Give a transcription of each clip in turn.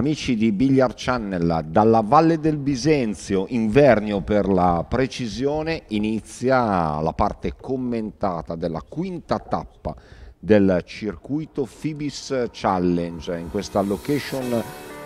amici di Channel dalla Valle del Bisenzio, Invernio per la precisione, inizia la parte commentata della quinta tappa del circuito Fibis Challenge in questa location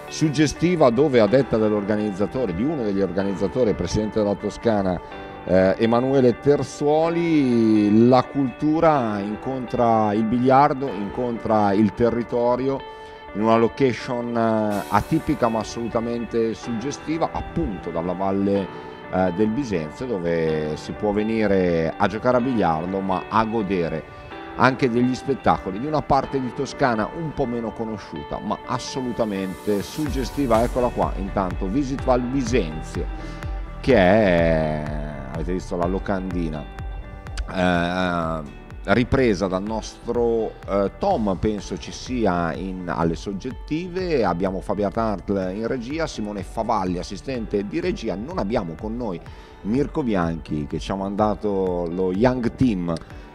suggestiva dove a detta dell'organizzatore, di uno degli organizzatori, presidente della Toscana eh, Emanuele Terzuoli, la cultura incontra il biliardo, incontra il territorio in una location eh, atipica ma assolutamente suggestiva, appunto dalla valle eh, del Bisenzio dove si può venire a giocare a biliardo ma a godere anche degli spettacoli di una parte di Toscana un po' meno conosciuta ma assolutamente suggestiva eccola qua intanto Visit Val Bisenzio che è avete visto la locandina eh, ripresa dal nostro eh, Tom, penso ci sia in, alle soggettive, abbiamo Fabia Tartl in regia, Simone Favalli assistente di regia, non abbiamo con noi Mirko Bianchi che ci ha mandato lo Young Team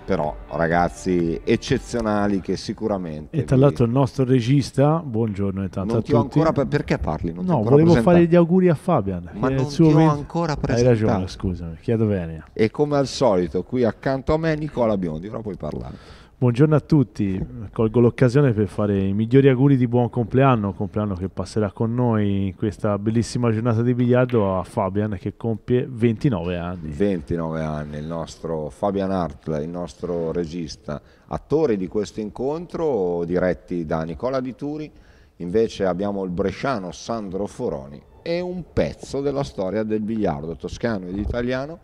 però ragazzi eccezionali che sicuramente e tra vi... l'altro il nostro regista buongiorno intanto non ti ho ancora perché parli non no volevo presentato. fare gli auguri a Fabian ma non ti ho mente... ancora presentato hai ragione scusami chiedo bene e come al solito qui accanto a me Nicola Biondi ora puoi parlare Buongiorno a tutti, colgo l'occasione per fare i migliori auguri di buon compleanno, compleanno che passerà con noi in questa bellissima giornata di biliardo a Fabian che compie 29 anni. 29 anni, il nostro Fabian Hartl, il nostro regista, attore di questo incontro diretti da Nicola Di Turi, invece abbiamo il bresciano Sandro Foroni e un pezzo della storia del biliardo toscano ed italiano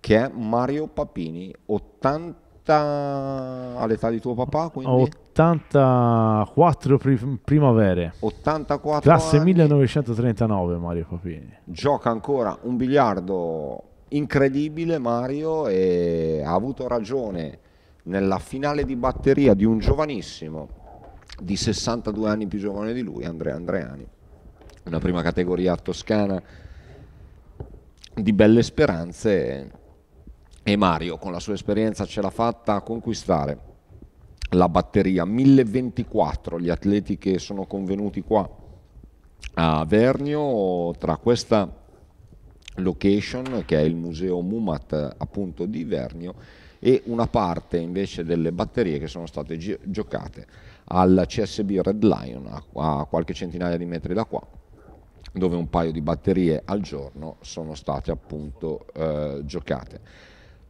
che è Mario Papini, 80 80 all'età di tuo papà, quindi 84 prim- primavere. 84 Classe anni. 1939 Mario Papini. Gioca ancora un biliardo incredibile Mario e ha avuto ragione nella finale di batteria di un giovanissimo di 62 anni più giovane di lui, Andrea Andreani, una prima categoria toscana di belle speranze e Mario con la sua esperienza ce l'ha fatta a conquistare la batteria 1024, gli atleti che sono convenuti qua a Vernio tra questa location che è il museo Mumat appunto di Vernio e una parte invece delle batterie che sono state gi giocate al CSB Red Lion a, a qualche centinaia di metri da qua dove un paio di batterie al giorno sono state appunto eh, giocate.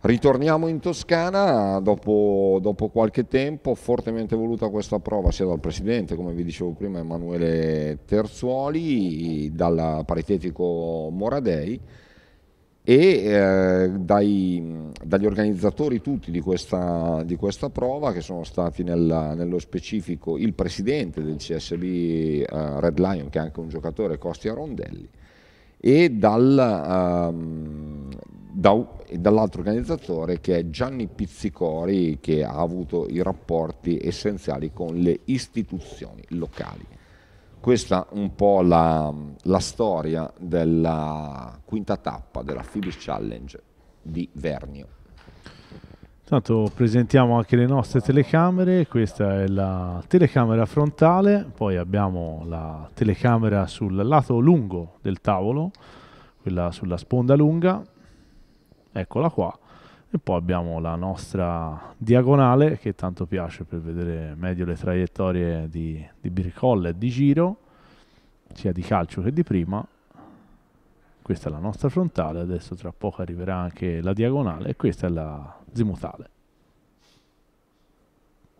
Ritorniamo in Toscana dopo, dopo, qualche tempo, fortemente voluta questa prova sia dal presidente, come vi dicevo prima, Emanuele Terzuoli, dal paritetico Moradei e eh, dai, dagli organizzatori tutti di questa, di questa, prova che sono stati nella, nello specifico il presidente del CSB eh, Red Lion che è anche un giocatore Costi Arondelli e dal, ehm, da, dall'altro organizzatore che è Gianni Pizzicori che ha avuto i rapporti essenziali con le istituzioni locali. Questa è un po' la, la storia della quinta tappa della Phoebus Challenge di Vernio. Intanto presentiamo anche le nostre telecamere, questa è la telecamera frontale, poi abbiamo la telecamera sul lato lungo del tavolo, quella sulla sponda lunga, eccola qua e poi abbiamo la nostra diagonale che tanto piace per vedere meglio le traiettorie di, di Bircolla e di giro sia di calcio che di prima questa è la nostra frontale adesso tra poco arriverà anche la diagonale e questa è la zimutale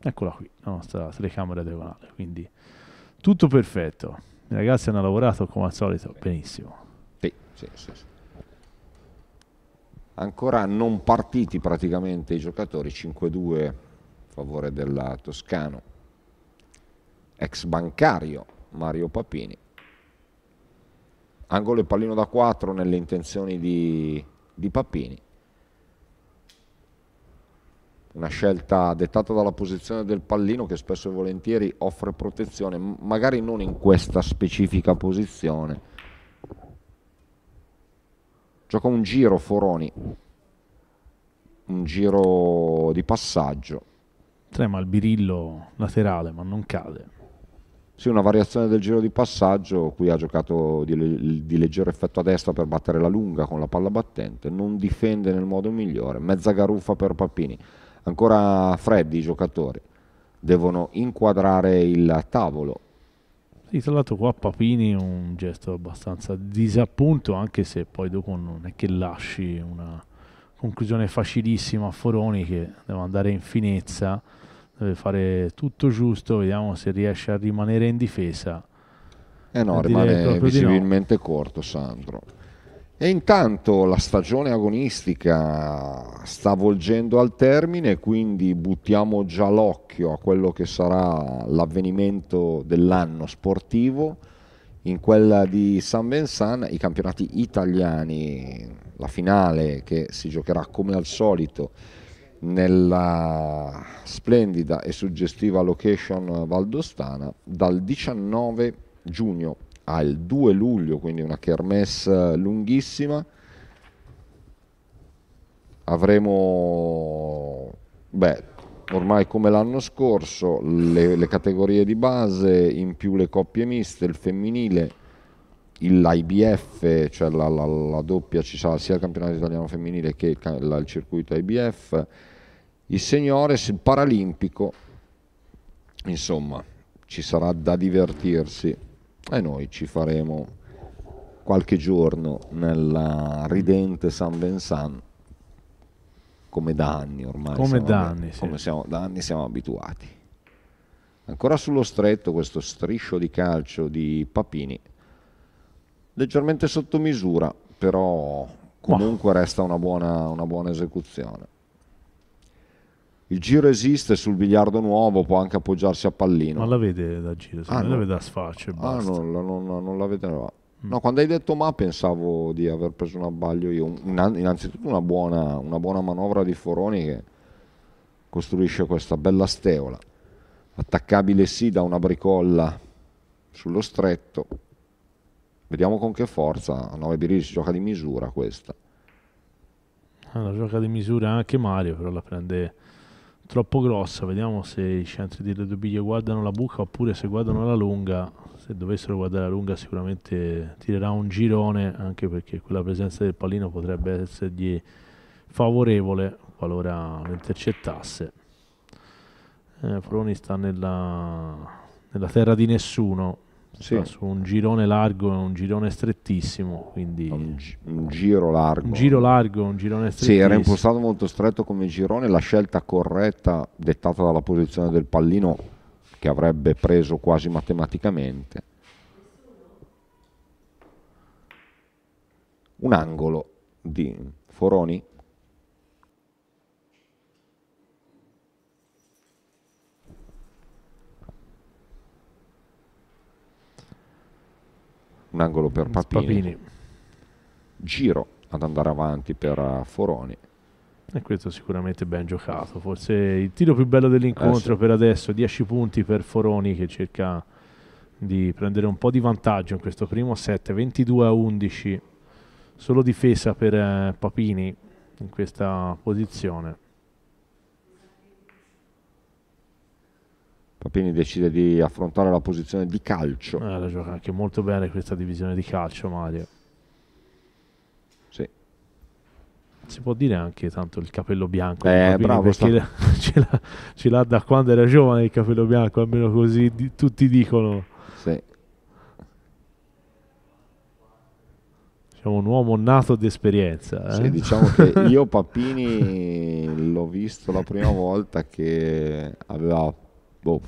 eccola qui la nostra telecamera diagonale quindi tutto perfetto i ragazzi hanno lavorato come al solito benissimo sì, sì, sì ancora non partiti praticamente i giocatori, 5-2 a favore del Toscano, ex bancario Mario Papini, angolo e pallino da 4 nelle intenzioni di, di Papini, una scelta dettata dalla posizione del pallino che spesso e volentieri offre protezione, magari non in questa specifica posizione, Gioca un giro Foroni, un giro di passaggio. Trema il birillo laterale, ma non cade. Sì, una variazione del giro di passaggio. Qui ha giocato di, di, leggero effetto a destra per battere la lunga con la palla battente. Non difende nel modo migliore. Mezza garuffa per Papini. Ancora freddi i giocatori. Devono inquadrare il tavolo. Sì, tra l'altro qua Papini un gesto abbastanza disappunto, anche se poi dopo non è che lasci una conclusione facilissima a Foroni che deve andare in finezza, deve fare tutto giusto, vediamo se riesce a rimanere in difesa. Eh no, rimane visibilmente no. corto Sandro. E intanto la stagione agonistica sta volgendo al termine, quindi buttiamo già l'occhio a quello che sarà l'avvenimento dell'anno sportivo. In quella di San Vincent, i campionati italiani, la finale che si giocherà come al solito nella splendida e suggestiva location valdostana dal 19 giugno al 2 luglio, quindi una kermesse lunghissima. Avremo, beh, ormai come l'anno scorso, le, le categorie di base, in più le coppie miste, il femminile, l'IBF, cioè la, la, la, doppia, ci sarà sia il campionato italiano femminile che il, la, il circuito IBF, il seniores, il paralimpico, insomma ci sarà da divertirsi e noi ci faremo qualche giorno nella ridente San Vincent come da anni ormai. Come, da anni, sì. come siamo, da anni siamo abituati. Ancora sullo stretto questo striscio di calcio di Papini, leggermente sotto misura, però comunque Ma. resta una buona, una buona esecuzione. Il giro esiste sul biliardo nuovo, può anche appoggiarsi a pallino. Ma la vede da giro, ah, no. Ah, la vede da sfaccio. Ah, no, no, no, non la vedeva. No, quando hai detto ma pensavo di aver preso un abbaglio io. Innanzitutto una buona, una buona manovra di Foroni che costruisce questa bella steola. Attaccabile sì da una bricolla sullo stretto. Vediamo con che forza. A 9 birilli si gioca di misura questa. Ah, la gioca di misura anche Mario, però la prende troppo grossa. Vediamo se i centri di Redubiglia guardano la buca oppure se guardano la lunga. Se dovessero guardare la lunga, sicuramente tirerà un girone anche perché quella presenza del pallino potrebbe essergli favorevole qualora lo intercettasse. Eh, Froni sta nella, nella terra di nessuno, sì. su un girone largo e un girone strettissimo. Quindi... Un, gi- un, giro largo. Un giro largo un girone strettissimo. Sì, era impostato molto stretto come girone, la scelta corretta dettata dalla posizione del pallino che avrebbe preso quasi matematicamente. Un angolo di Foroni un angolo per Papini, Papini. giro ad andare avanti per eh, Foroni e questo sicuramente ben giocato forse il tiro più bello dell'incontro eh, sì. per adesso 10 punti per Foroni che cerca di prendere un po' di vantaggio in questo primo set 22 a 11 solo difesa per eh, Papini in questa posizione Papini decide di affrontare la posizione di calcio. Eh, la gioca anche molto bene questa divisione di calcio, Mario. Sì. Si può dire anche tanto il capello bianco. Eh, Capini, bravo, sta... ce, l'ha, da quando era giovane il capello bianco, almeno così di, tutti dicono. Sì. Siamo un uomo nato di esperienza. Eh? Sì, diciamo che io Papini l'ho visto la prima volta che aveva boh,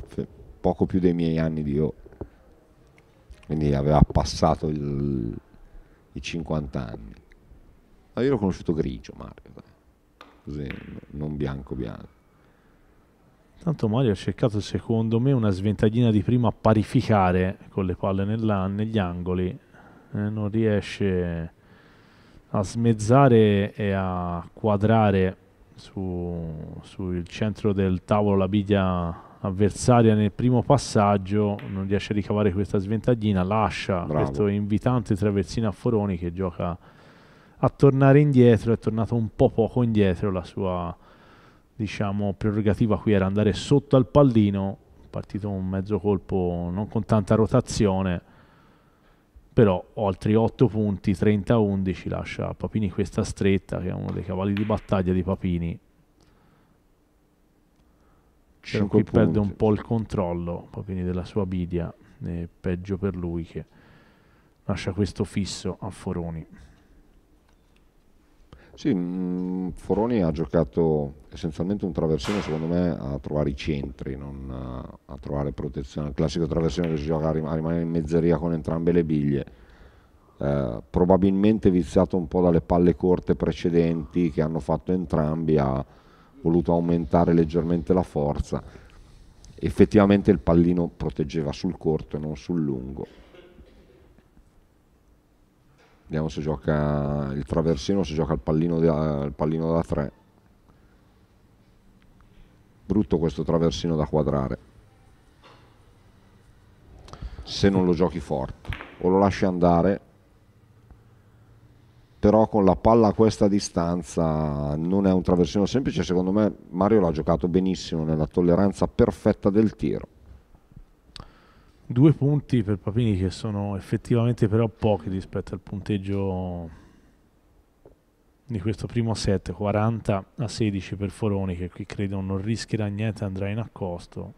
poco più dei miei anni di O. Quindi aveva passato il, i 50 anni. Ma io l'ho conosciuto grigio Mario, eh. così non bianco bianco. Tanto Mario ha cercato, secondo me, una sventaglina di prima a parificare con le palle nella, negli angoli. Eh, non riesce a smezzare e a quadrare su, sul centro del tavolo la biglia avversaria nel primo passaggio non riesce a ricavare questa sventaglina, lascia Bravo. questo invitante traversino a Foroni che gioca a tornare indietro, è tornato un po' poco indietro, la sua diciamo, prerogativa qui era andare sotto al pallino, partito un mezzo colpo non con tanta rotazione, però altri 8 punti, 30-11, lascia a Papini questa stretta che è uno dei cavalli di battaglia di Papini però qui punti. perde un po' il controllo quindi della sua bidia eh, peggio per lui che lascia questo fisso a Foroni sì, mh, mm, Foroni ha giocato essenzialmente un traversino secondo me a trovare i centri non a, a trovare protezione il classico traversino che si gioca a, rimanere in mezzeria con entrambe le biglie eh, probabilmente viziato un po' dalle palle corte precedenti che hanno fatto entrambi a voluto aumentare leggermente la forza, effettivamente il pallino proteggeva sul corto e non sul lungo. Vediamo se gioca il traversino, se gioca il pallino da, il pallino da 3. Brutto questo traversino da quadrare. Se non lo giochi forte o lo lasci andare però con la palla a questa distanza non è un traversino semplice, secondo me Mario l'ha giocato benissimo nella tolleranza perfetta del tiro. Due punti per Papini che sono effettivamente però pochi rispetto al punteggio di questo primo set, 40 a 16 per Foroni che qui credo non rischierà niente, andrà in accosto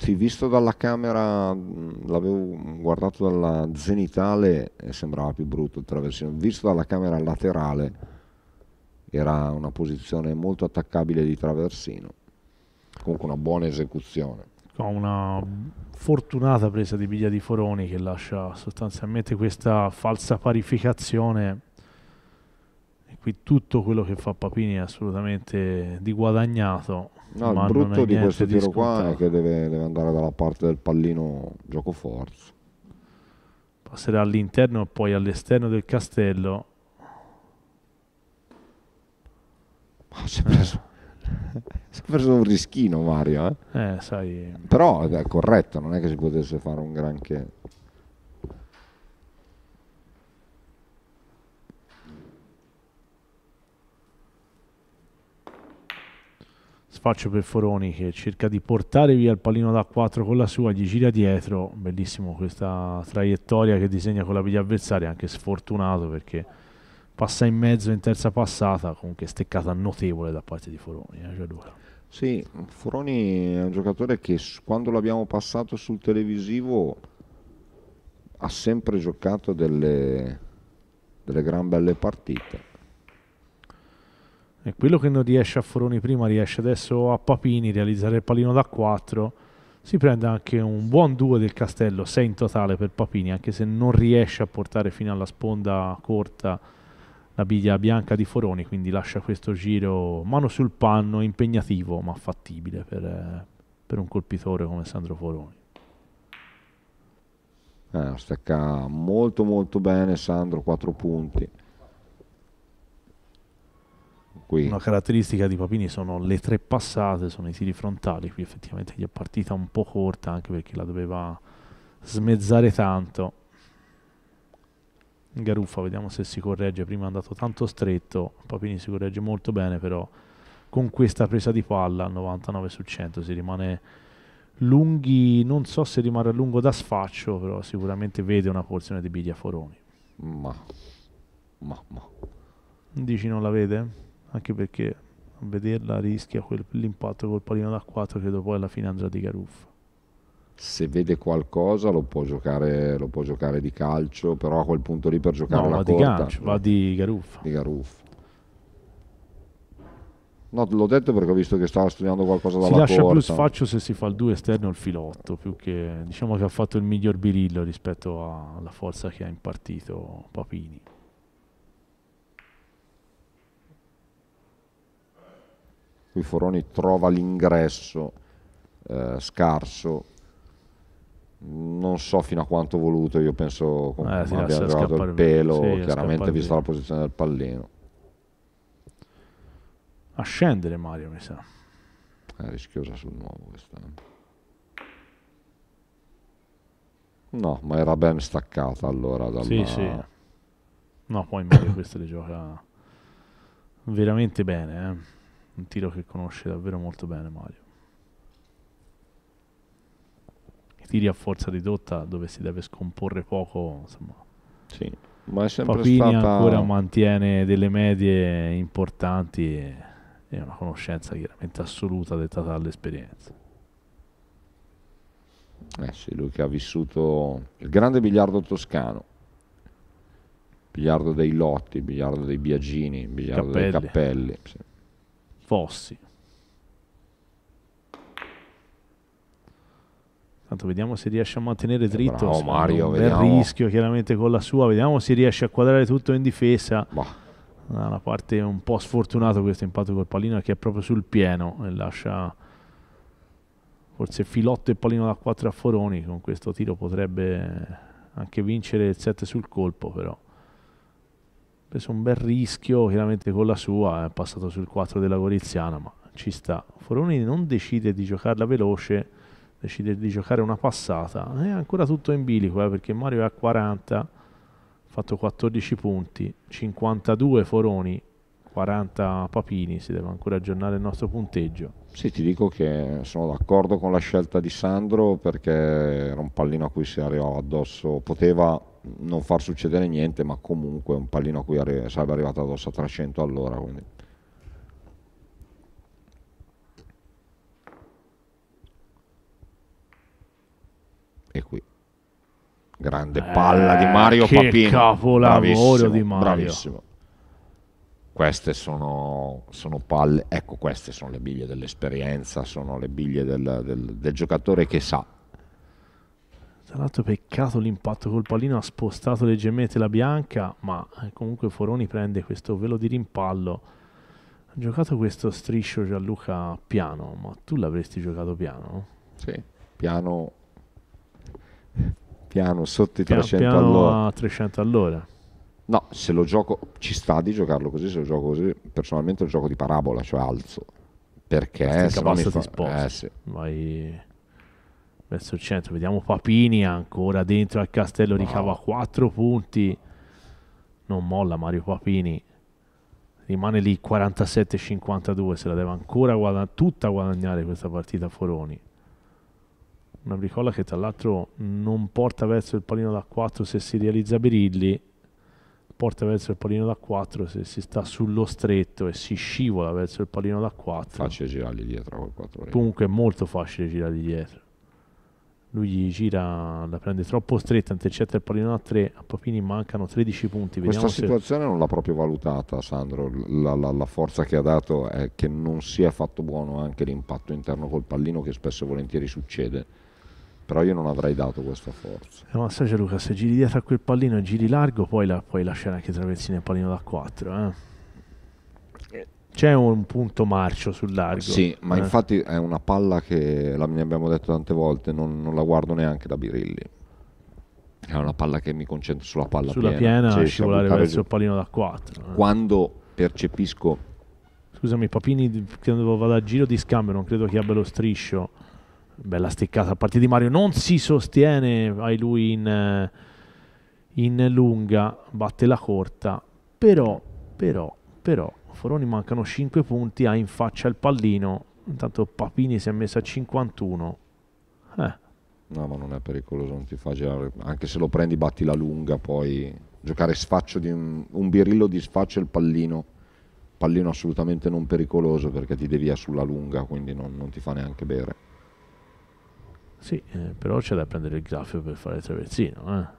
Sì, visto dalla camera, l'avevo guardato dalla zenitale e sembrava più brutto il traversino, visto dalla camera laterale era una posizione molto attaccabile di traversino, comunque una buona esecuzione. Con una fortunata presa di biglia di Foroni che lascia sostanzialmente questa falsa parificazione qui tutto quello che fa Papini è assolutamente di guadagnato. No, il brutto di questo tiro qua è che deve, deve, andare dalla parte del pallino gioco forza. Passerà all'interno e poi all'esterno del castello. Ma si è preso. Eh. si è preso un rischino Mario, eh? eh sai. Però è corretto, non è che si potesse fare un granché. faccio per Foroni che cerca di portare via il pallino da 4 con la sua, gli gira dietro, bellissimo questa traiettoria che disegna con la biglia avversaria, anche sfortunato perché passa in mezzo in terza passata, comunque steccata notevole da parte di Foroni. Eh, Sì, Foroni è un giocatore che quando l'abbiamo passato sul televisivo ha sempre giocato delle, delle gran belle partite e quello che non riesce a Foroni prima riesce adesso a Papini realizzare il pallino da 4. Si prende anche un buon 2 del Castello, 6 in totale per Papini, anche se non riesce a portare fino alla sponda corta la biglia bianca di Foroni, quindi lascia questo giro mano sul panno, impegnativo ma fattibile per, per un colpitore come Sandro Foroni. Eh, stacca molto molto bene Sandro, 4 punti qui. Una caratteristica di Papini sono le tre passate, sono i tiri frontali, qui effettivamente gli è partita un po' corta anche perché la doveva smezzare tanto. Garuffa, vediamo se si corregge, prima è andato tanto stretto, Papini si corregge molto bene però con questa presa di palla 99 su 100 si rimane lunghi, non so se rimane a lungo da sfaccio, però sicuramente vede una porzione di biglia Foroni. Ma, ma, ma. Dici non la vede? anche perché a vederla rischia l'impatto col pallino da 4 credo poi alla fine andrà di garuffa se vede qualcosa lo può, giocare, lo può giocare di calcio però a quel punto lì per giocare no, la va corta, di gancio, va di garuffa di Garuff No, l'ho detto perché ho visto che stava studiando qualcosa dalla porta. Si lascia porta. più sfaccio se si fa il 2 esterno o il filotto, più che diciamo che ha fatto il miglior birillo rispetto alla forza che ha impartito Papini. cui Foroni trova l'ingresso eh, scarso non so fino a quanto voluto io penso con eh, abbia trovato il pelo sì, chiaramente vista la posizione del pallino a scendere Mario mi sa è rischiosa sul nuovo questa eh. no ma era ben staccata allora dalla... sì sì no poi Mario questa le gioca veramente bene eh un tiro che conosce davvero molto bene Mario. I tiri a forza ridotta dove si deve scomporre poco, insomma. Sì, ma è sempre Papini stata... ancora mantiene delle medie importanti e, e una conoscenza chiaramente assoluta dettata dall'esperienza. Eh sì, lui che ha vissuto il grande biliardo toscano, biliardo dei Lotti, biliardo dei Biagini, biliardo Cappelli. dei Cappelli. Sì. Fossi. Tanto vediamo se riesce a mantenere eh, dritto. Bravo, Mario, un vediamo. bel rischio chiaramente con la sua. Vediamo se riesce a quadrare tutto in difesa. Bah. Una parte un po' sfortunata questo impatto col pallino che è proprio sul pieno e lascia forse Filotto e pallino da 4 a Foroni. Con questo tiro potrebbe anche vincere il 7 sul colpo però preso un bel rischio, chiaramente con la sua, è passato sul 4 della Goriziana, ma ci sta. Foroni non decide di giocarla veloce, decide di giocare una passata, è ancora tutto in bilico eh, perché Mario è a 40, ha fatto 14 punti, 52 Foroni, 40 papini, si deve ancora aggiornare il nostro punteggio. Sì, ti dico che sono d'accordo con la scelta di Sandro perché era un pallino a cui si arrivava addosso, poteva non far succedere niente, ma comunque un pallino a cui arri- sarebbe arrivato addosso a 300 all'ora. Quindi. E qui. Grande eh, palla di eh, Mario Papini. Capolavoro bravissimo, di Mario. Bravissimo queste sono, sono, palle, ecco queste sono le biglie dell'esperienza, sono le biglie del, del, del giocatore che sa. Tra l'altro peccato l'impatto col pallino ha spostato leggermente la bianca, ma eh, comunque Foroni prende questo velo di rimpallo. Ha giocato questo striscio Gianluca piano, ma tu l'avresti giocato piano? Sì, piano, piano sotto i piano, 300 piano all'ora. a 300 all'ora. No, se lo gioco, ci sta di giocarlo così, se lo gioco così, personalmente è un gioco di parabola, cioè alzo. Perché se no mi fa... Sposta, eh, sì. Vai verso il centro, vediamo Papini ancora dentro al castello, wow. ricava 4 punti. Non molla Mario Papini. Rimane lì 47-52, se la deve ancora guadagn- tutta guadagnare questa partita Foroni. Una bricolla che tra l'altro non porta verso il pallino da 4 se si realizza Birilli porta verso il pallino da 4, se si sta sullo stretto e si scivola verso il pallino da 4, facile girargli dietro col 4. Comunque è molto facile girargli dietro. Lui gli gira, la prende troppo stretta, intercetta il pallino da 3, a Papini mancano 13 punti. Questa Vediamo situazione se... non l'ha proprio valutata Sandro, la, la, la, forza che ha dato è che non si è fatto buono anche l'impatto interno col pallino che spesso e volentieri succede però io non avrei dato questa forza. Eh, ma sai Luca, se giri dietro a quel pallino e giri largo, poi la, puoi lasciare anche traversine il pallino da 4. Eh. eh? C'è un punto marcio sul largo. Sì, ma eh. infatti è una palla che, ne abbiamo detto tante volte, non, non, la guardo neanche da Birilli. È una palla che mi concentro sulla palla sulla piena. piena cioè, scivolare verso giù. il pallino da 4. Eh. Quando percepisco... Scusami, Papini, quando vado a giro di scambio, non credo che abbia lo striscio bella sticcata a parte di Mario non si sostiene vai lui in, in lunga batte la corta però però però Foroni mancano 5 punti ha in faccia il pallino intanto Papini si è messo a 51 eh. no ma non è pericoloso non ti fa girare anche se lo prendi batti la lunga poi giocare sfaccio di un, un birillo di sfaccio e il pallino pallino assolutamente non pericoloso perché ti devia sulla lunga quindi non, non ti fa neanche bere sì, eh, però c'è da prendere il graffio per fare il traversino. Eh.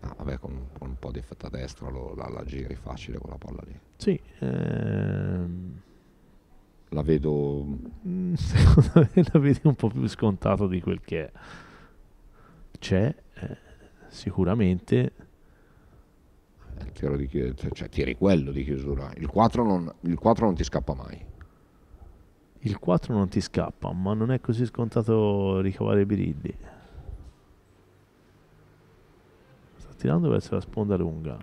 Ah, vabbè, con, con, un po' di effetto a destra lo, la, la, giri facile quella palla lì. Sì. Ehm... La vedo... Mm, secondo me la vedi un po' più scontato di quel che è. C'è eh, sicuramente... Il eh, tiro di chiusura, cioè, tiri quello di chiusura. Il 4 non, il 4 non ti scappa mai. Il 4 non ti scappa, ma non è così scontato ricavare i birilli. Sta tirando verso la sponda lunga.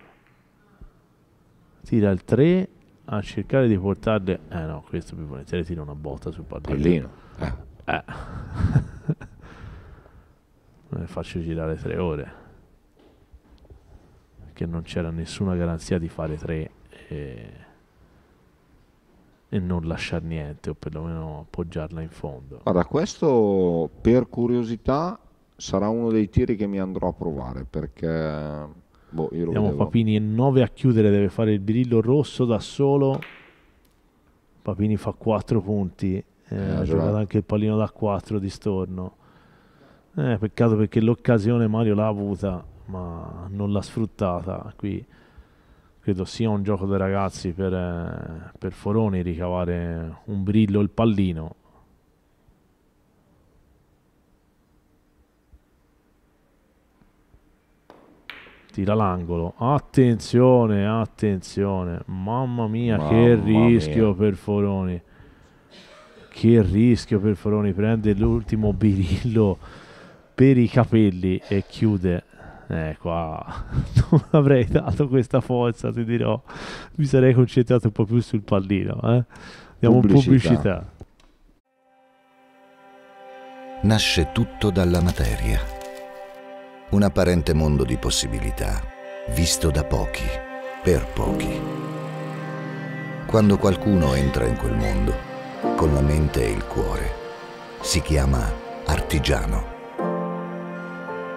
Tira il 3 a cercare di portarle... Eh no, questo più volentieri tira una botta sul pallino. Eh. eh. non è facile girare 3 ore. Perché non c'era nessuna garanzia di fare 3. E e non lasciare niente o perlomeno appoggiarla in fondo. Allora, questo per curiosità sarà uno dei tiri che mi andrò a provare perché boh, io Vediamo vedevo. Papini 9 a chiudere, deve fare il birillo rosso da solo. Papini fa 4 punti, eh, eh ha giocato già. anche il pallino da 4 di storno. Eh, peccato perché l'occasione Mario l'ha avuta ma non l'ha sfruttata qui credo sia un gioco dei ragazzi per, eh, per Foroni ricavare un brillo il pallino tira l'angolo. Attenzione, attenzione. Mamma mia, Mamma che rischio mia. per Foroni. Che rischio per Foroni. Prende l'ultimo birillo per i capelli e chiude eh, qua non avrei dato questa forza, ti dirò, mi sarei concentrato un po' più sul pallino. Eh. Andiamo pubblicità. in pubblicità. Nasce tutto dalla materia, un apparente mondo di possibilità, visto da pochi, per pochi. Quando qualcuno entra in quel mondo, con la mente e il cuore, si chiama artigiano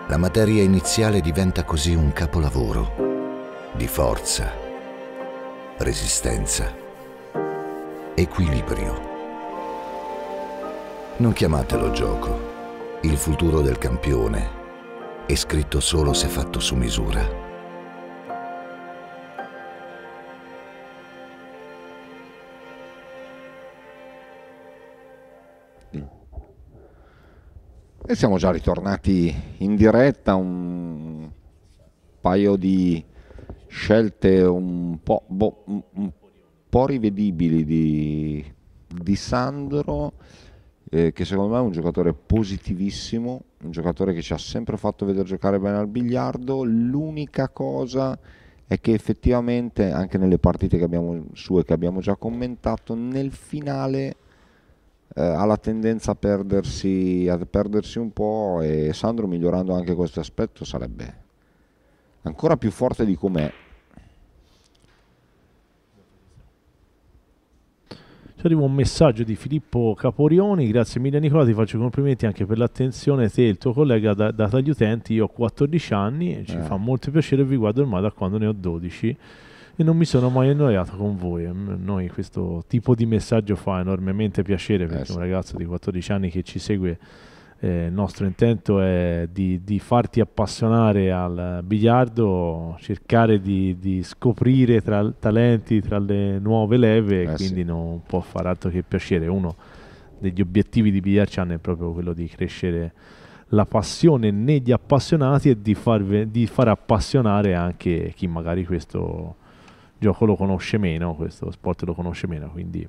la materia iniziale diventa così un capolavoro di forza, resistenza, equilibrio. Non chiamatelo gioco. Il futuro del campione è scritto solo se fatto su misura. E siamo già ritornati in diretta, un paio di scelte un po', boh, un po rivedibili di, di Sandro, eh, che secondo me è un giocatore positivissimo, un giocatore che ci ha sempre fatto vedere giocare bene al biliardo. L'unica cosa è che effettivamente anche nelle partite che abbiamo, sue che abbiamo già commentato, nel finale eh, ha la tendenza a perdersi, a perdersi un po' e Sandro migliorando anche questo aspetto sarebbe ancora più forte di com'è. Ci arriva un messaggio di Filippo Caporioni, grazie mille Nicola, ti faccio complimenti anche per l'attenzione te e il tuo collega da, data agli utenti, io ho 14 anni e ci eh. fa molto piacere vi guardo ormai da quando ne ho 12 e non mi sono mai annoiato con voi. A eh. noi questo tipo di messaggio fa enormemente piacere perché eh, un ragazzo di 14 anni che ci segue, eh, il nostro intento è di, di, farti appassionare al biliardo, cercare di, di scoprire tra, talenti tra le nuove leve eh, quindi sì. non può far altro che piacere. Uno degli obiettivi di Billiard è proprio quello di crescere la passione negli appassionati e di, farve, di far appassionare anche chi magari questo gioco lo conosce meno, questo sport lo conosce meno, quindi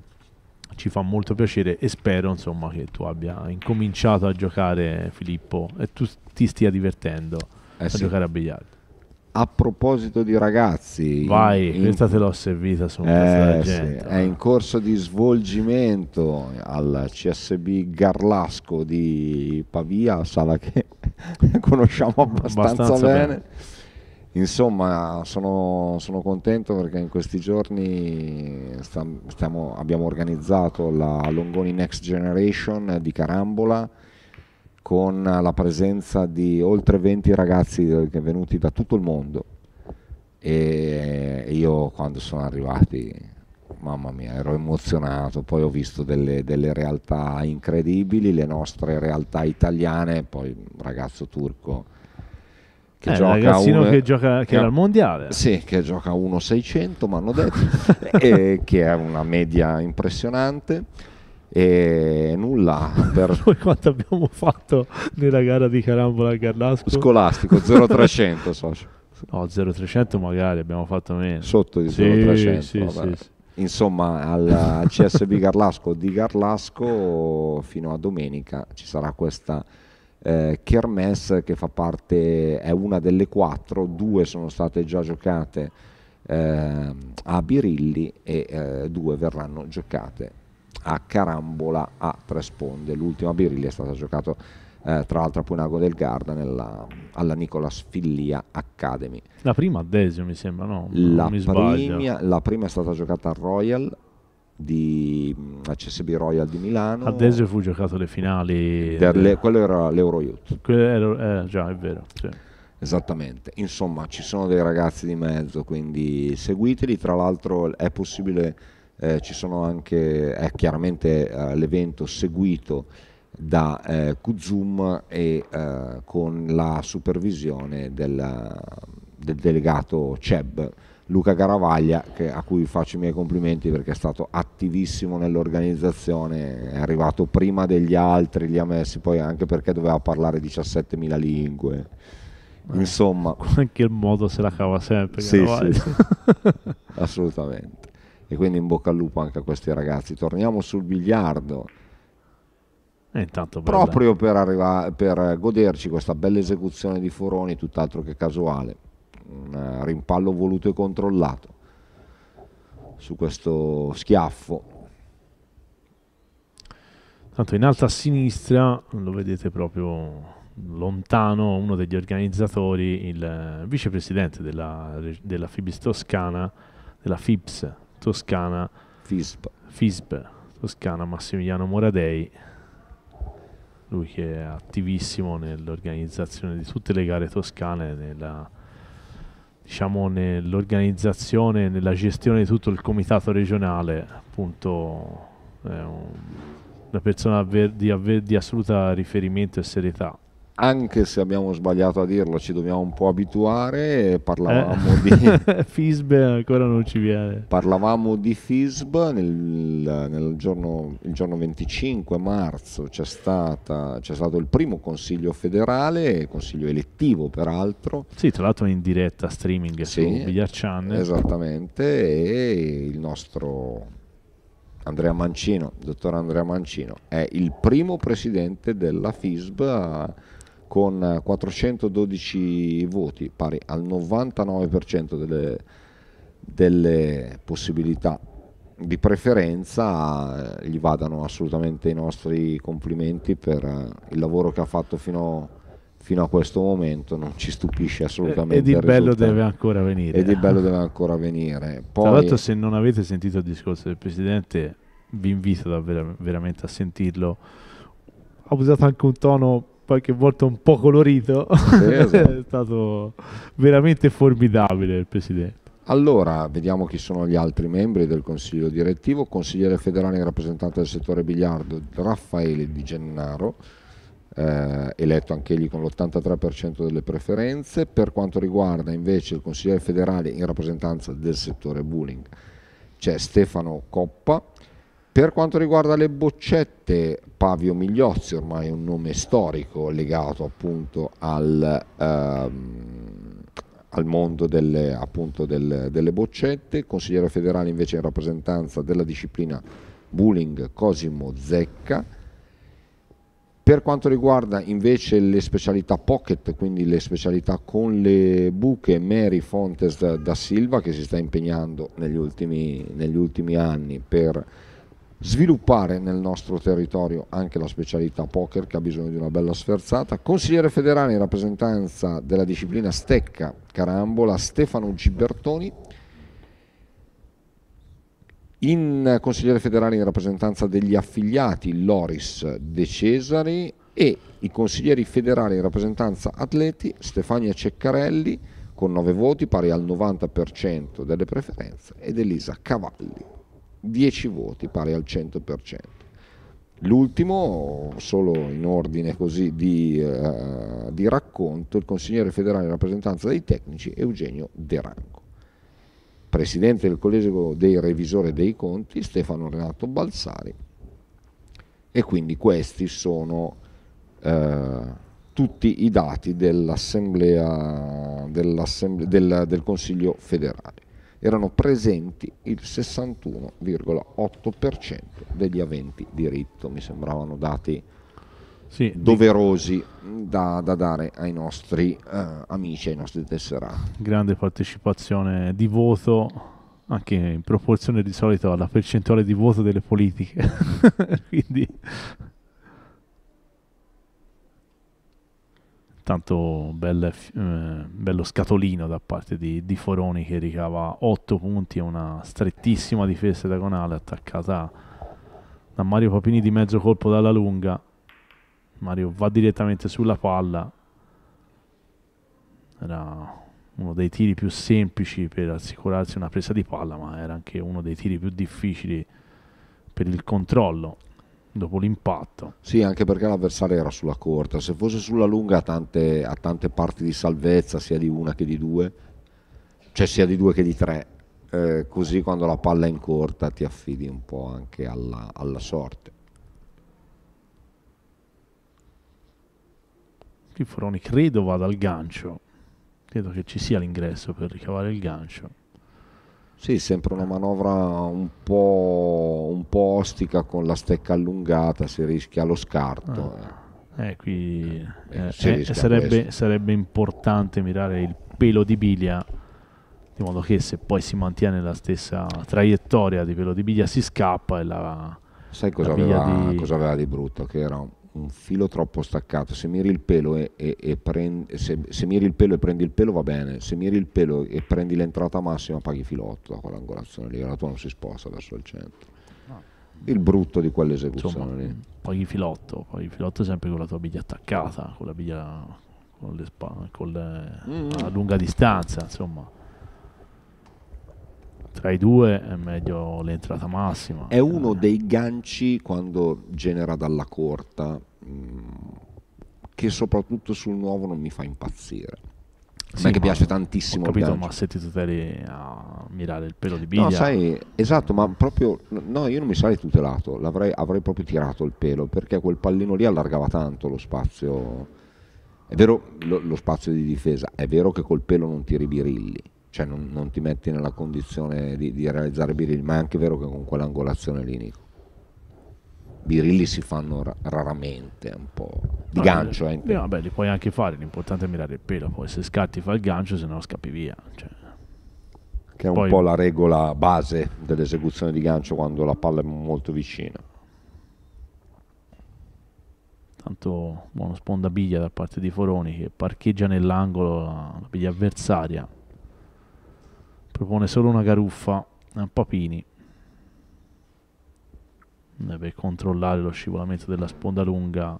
ci fa molto piacere e spero insomma che tu abbia incominciato a giocare Filippo e tu ti stia divertendo eh a giocare a biliardo. A proposito di ragazzi, vai, in, questa te l'ho servita su eh, sì, È in corso di svolgimento al CSB Garlasco di Pavia, sala che conosciamo abbastanza, abbastanza bene. bene Insomma, sono, sono, contento perché in questi giorni stiamo, abbiamo organizzato la Longoni Next Generation di Carambola con la presenza di oltre 20 ragazzi venuti da tutto il mondo. E io quando sono arrivati, mamma mia, ero emozionato, poi ho visto delle, delle realtà incredibili, le nostre realtà italiane, poi un ragazzo turco che eh, gioca ragazzino un, che, gioca, che era al eh, mondiale. Sì, che gioca 1,600, mi hanno detto, e, che è una media impressionante. E nulla per noi quanto abbiamo fatto nella gara di carambola a Garlasco scolastico 0300 socio no 0300 magari abbiamo fatto meno sotto di sì, 0300 sì, sì, sì. insomma al CSB Garlasco di Garlasco fino a domenica ci sarà questa eh, Kermes che fa parte, è una delle quattro, due sono state già giocate eh, a Birilli e eh, due verranno giocate a Carambola a Tresponde. L'ultima Birilli è stata giocata eh, tra l'altro a Punago del Garda nella, alla Nicolas Fillia Academy. La prima a Desio mi sembra, no? La, prima, la prima è stata giocata a Royal di mm, CSB Royal di Milano. Aldese fu giocato le finali. Le, quello era l'Euro Youth. Quello era, eh, già, è vero. Sì. Esattamente, insomma ci sono dei ragazzi di mezzo, quindi seguiteli, tra l'altro è possibile, eh, ci sono anche, è chiaramente eh, l'evento seguito da eh, Kuzum e eh, con la supervisione della, del delegato CEB Luca Garavaglia che, a cui faccio i miei complimenti perché è stato attivissimo nell'organizzazione, è arrivato prima degli altri, li ha messi poi anche perché doveva parlare 17.000 lingue. Beh, Insomma, in che modo se la cava sempre. Sì, sì, assolutamente. E quindi in bocca al lupo anche a questi ragazzi. Torniamo sul biliardo. Eh, Proprio per, arriva- per goderci questa bella esecuzione di Foroni, tutt'altro che casuale un eh, rimpallo voluto e controllato su questo schiaffo. Tanto in alto a sinistra lo vedete proprio lontano uno degli organizzatori, il eh, vicepresidente della, della FIBS Toscana, della FIBS Toscana, FISB. FISB Toscana Massimiliano Moradei, lui che è attivissimo nell'organizzazione di tutte le gare toscane nella diciamo, nell'organizzazione, nella gestione di tutto il comitato regionale, appunto è un, una persona di, di assoluta riferimento e serietà anche se abbiamo sbagliato a dirlo, ci dobbiamo un po' abituare. Parlavamo eh? di FISB ancora non ci viene. Parlavamo di FISB nel, nel giorno, giorno, 25 marzo c'è, stata, c'è, stato il primo consiglio federale, consiglio elettivo peraltro. Sì, tra l'altro in diretta streaming sì, su Bigliar Channel. Esattamente, e il nostro Andrea Mancino, dottor Andrea Mancino, è il primo presidente della FISB con 412 voti, pari al 99% delle, delle, possibilità di preferenza, eh, gli vadano assolutamente i nostri complimenti per eh, il lavoro che ha fatto fino, fino a questo momento, non ci stupisce assolutamente. Ed il, il bello deve ancora venire. E di bello deve ancora venire. Poi, Tra l'altro se non avete sentito il discorso del Presidente vi invito davvero, veramente a sentirlo. Ha usato anche un tono qualche volta un po' colorito, sì, esatto. è stato veramente formidabile il Presidente. Allora, vediamo chi sono gli altri membri del Consiglio direttivo. Consigliere federale in rappresentante del settore biliardo Raffaele Di Gennaro, eh, eletto anch'egli con l'83% delle preferenze. Per quanto riguarda invece il Consigliere federale in rappresentanza del settore bowling, c'è Stefano Coppa, per quanto riguarda le boccette, Pavio Migliozzi ormai è un nome storico legato appunto al, ehm, al mondo delle, appunto del, delle boccette, consigliere federale invece in rappresentanza della disciplina bullying Cosimo Zecca. Per quanto riguarda invece le specialità pocket, quindi le specialità con le buche, Mary Fontes da Silva che si sta impegnando negli ultimi, negli ultimi anni per sviluppare nel nostro territorio anche la specialità poker che ha bisogno di una bella sferzata. Consigliere federale in rappresentanza della disciplina stecca carambola Stefano Gibertoni. In consigliere federale in rappresentanza degli affiliati Loris De Cesari e i consiglieri federali in rappresentanza atleti Stefania Ceccarelli con 9 voti pari al 90% delle preferenze ed Elisa Cavalli 10 voti, pari al 100%. L'ultimo, solo in ordine così di, eh, di racconto, il consigliere federale in rappresentanza dei tecnici Eugenio De Ranco. Presidente del Collegio dei Revisori dei Conti Stefano Renato Balsari e quindi questi sono eh, tutti i dati dell'assemblea, dell'assemblea, del, del Consiglio federale erano presenti il 61,8% degli aventi diritto, mi sembravano dati sì, doverosi da, da, dare ai nostri eh, amici, ai nostri tesserati. Grande partecipazione di voto, anche in proporzione di solito alla percentuale di voto delle politiche. Quindi tanto belle, eh, bello scatolino da parte di, di, Foroni che ricava 8 punti e una strettissima difesa diagonale attaccata da Mario Papini di mezzo colpo dalla lunga Mario va direttamente sulla palla era uno dei tiri più semplici per assicurarsi una presa di palla ma era anche uno dei tiri più difficili per il controllo dopo l'impatto. Sì, anche perché l'avversario era sulla corta, se fosse sulla lunga ha tante, ha tante parti di salvezza, sia di una che di due, cioè sia di due che di tre. Eh, così quando la palla è in corta ti affidi un po' anche alla, alla sorte. Qui Foroni credo vada al gancio, credo che ci sia l'ingresso per ricavare il gancio. Sì, sempre una manovra un po' ostica con la stecca allungata si rischia lo scarto. Ah, eh, eh qui eh, eh, eh sarebbe, sarebbe, importante mirare il pelo di biglia, di modo che se poi si mantiene la stessa traiettoria di pelo di biglia si scappa e la... Sai cosa, la aveva, di... cosa aveva di brutto? Che era un, filo troppo staccato. Se miri il pelo e, e, e prendi, se, se il pelo e prendi il pelo va bene, se miri il pelo e prendi l'entrata massima paghi filotto da quell'angolazione lì, la tua non si sposta verso il centro il brutto di quell'esecuzione Insomma, Paghi filotto, paghi filotto sempre con la tua biglia attaccata, con la biglia con le spa, con le, mm. a lunga distanza, insomma. Tra i due è meglio l'entrata massima. È uno dei ganci quando genera dalla corta mm, che soprattutto sul nuovo non mi fa impazzire a me che piace tantissimo. Ho capito, ma se ti tuteli a mirare il pelo di biglia. No, sai, esatto, ma proprio no, io non mi sarei tutelato, avrei proprio tirato il pelo perché quel pallino lì allargava tanto lo spazio. È vero lo, lo spazio di difesa, è vero che col pelo non tiri birilli, cioè non, non ti metti nella condizione di, di realizzare birilli, ma è anche vero che con quell'angolazione lì, Nico i rilli si fanno raramente un po' di no, gancio eh. eh, vabbè li puoi anche fare l'importante è mirare il pelo poi se scatti fa il gancio se no scappi via cioè. che è un po' la regola base dell'esecuzione di gancio quando la palla è molto vicina tanto buono sponda biglia da parte di Foroni che parcheggia nell'angolo la, biglia avversaria propone solo una garuffa a Papini eh, per controllare lo scivolamento della sponda lunga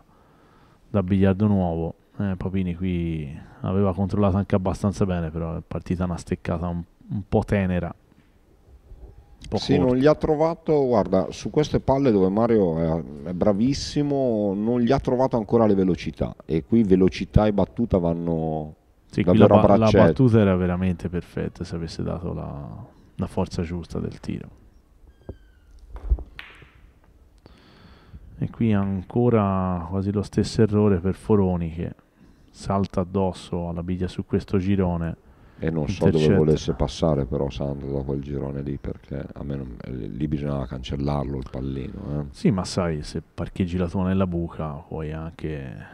da biliardo nuovo. Eh, Papini qui aveva controllato anche abbastanza bene, però è partita una steccata un, un po' tenera. Un po sì, corta. non gli ha trovato, guarda, su queste palle dove Mario è, è, bravissimo, non gli ha trovato ancora le velocità e qui velocità e battuta vanno sì, davvero la, La battuta era veramente perfetta se avesse dato la, la forza giusta del tiro. e qui ancora quasi lo stesso errore per Foroni che salta addosso alla biglia su questo girone e non so dove volesse passare però Sandro da quel girone lì perché a me non, lì bisognava cancellarlo il pallino eh. sì ma sai se parcheggi la tua nella buca puoi anche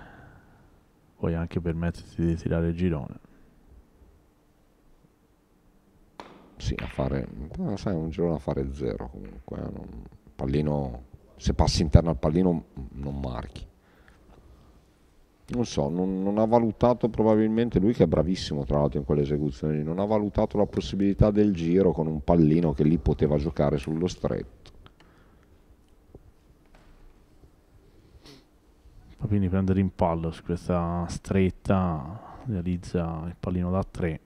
puoi anche permetterti di tirare il girone sì a fare sai un girone a fare zero comunque eh. pallino se passi interno al pallino non marchi. Non so, non, non ha valutato probabilmente lui che è bravissimo tra l'altro in quelle esecuzioni, non ha valutato la possibilità del giro con un pallino che lì poteva giocare sullo stretto. Papini prende rimpallo su questa stretta, realizza il pallino da 3.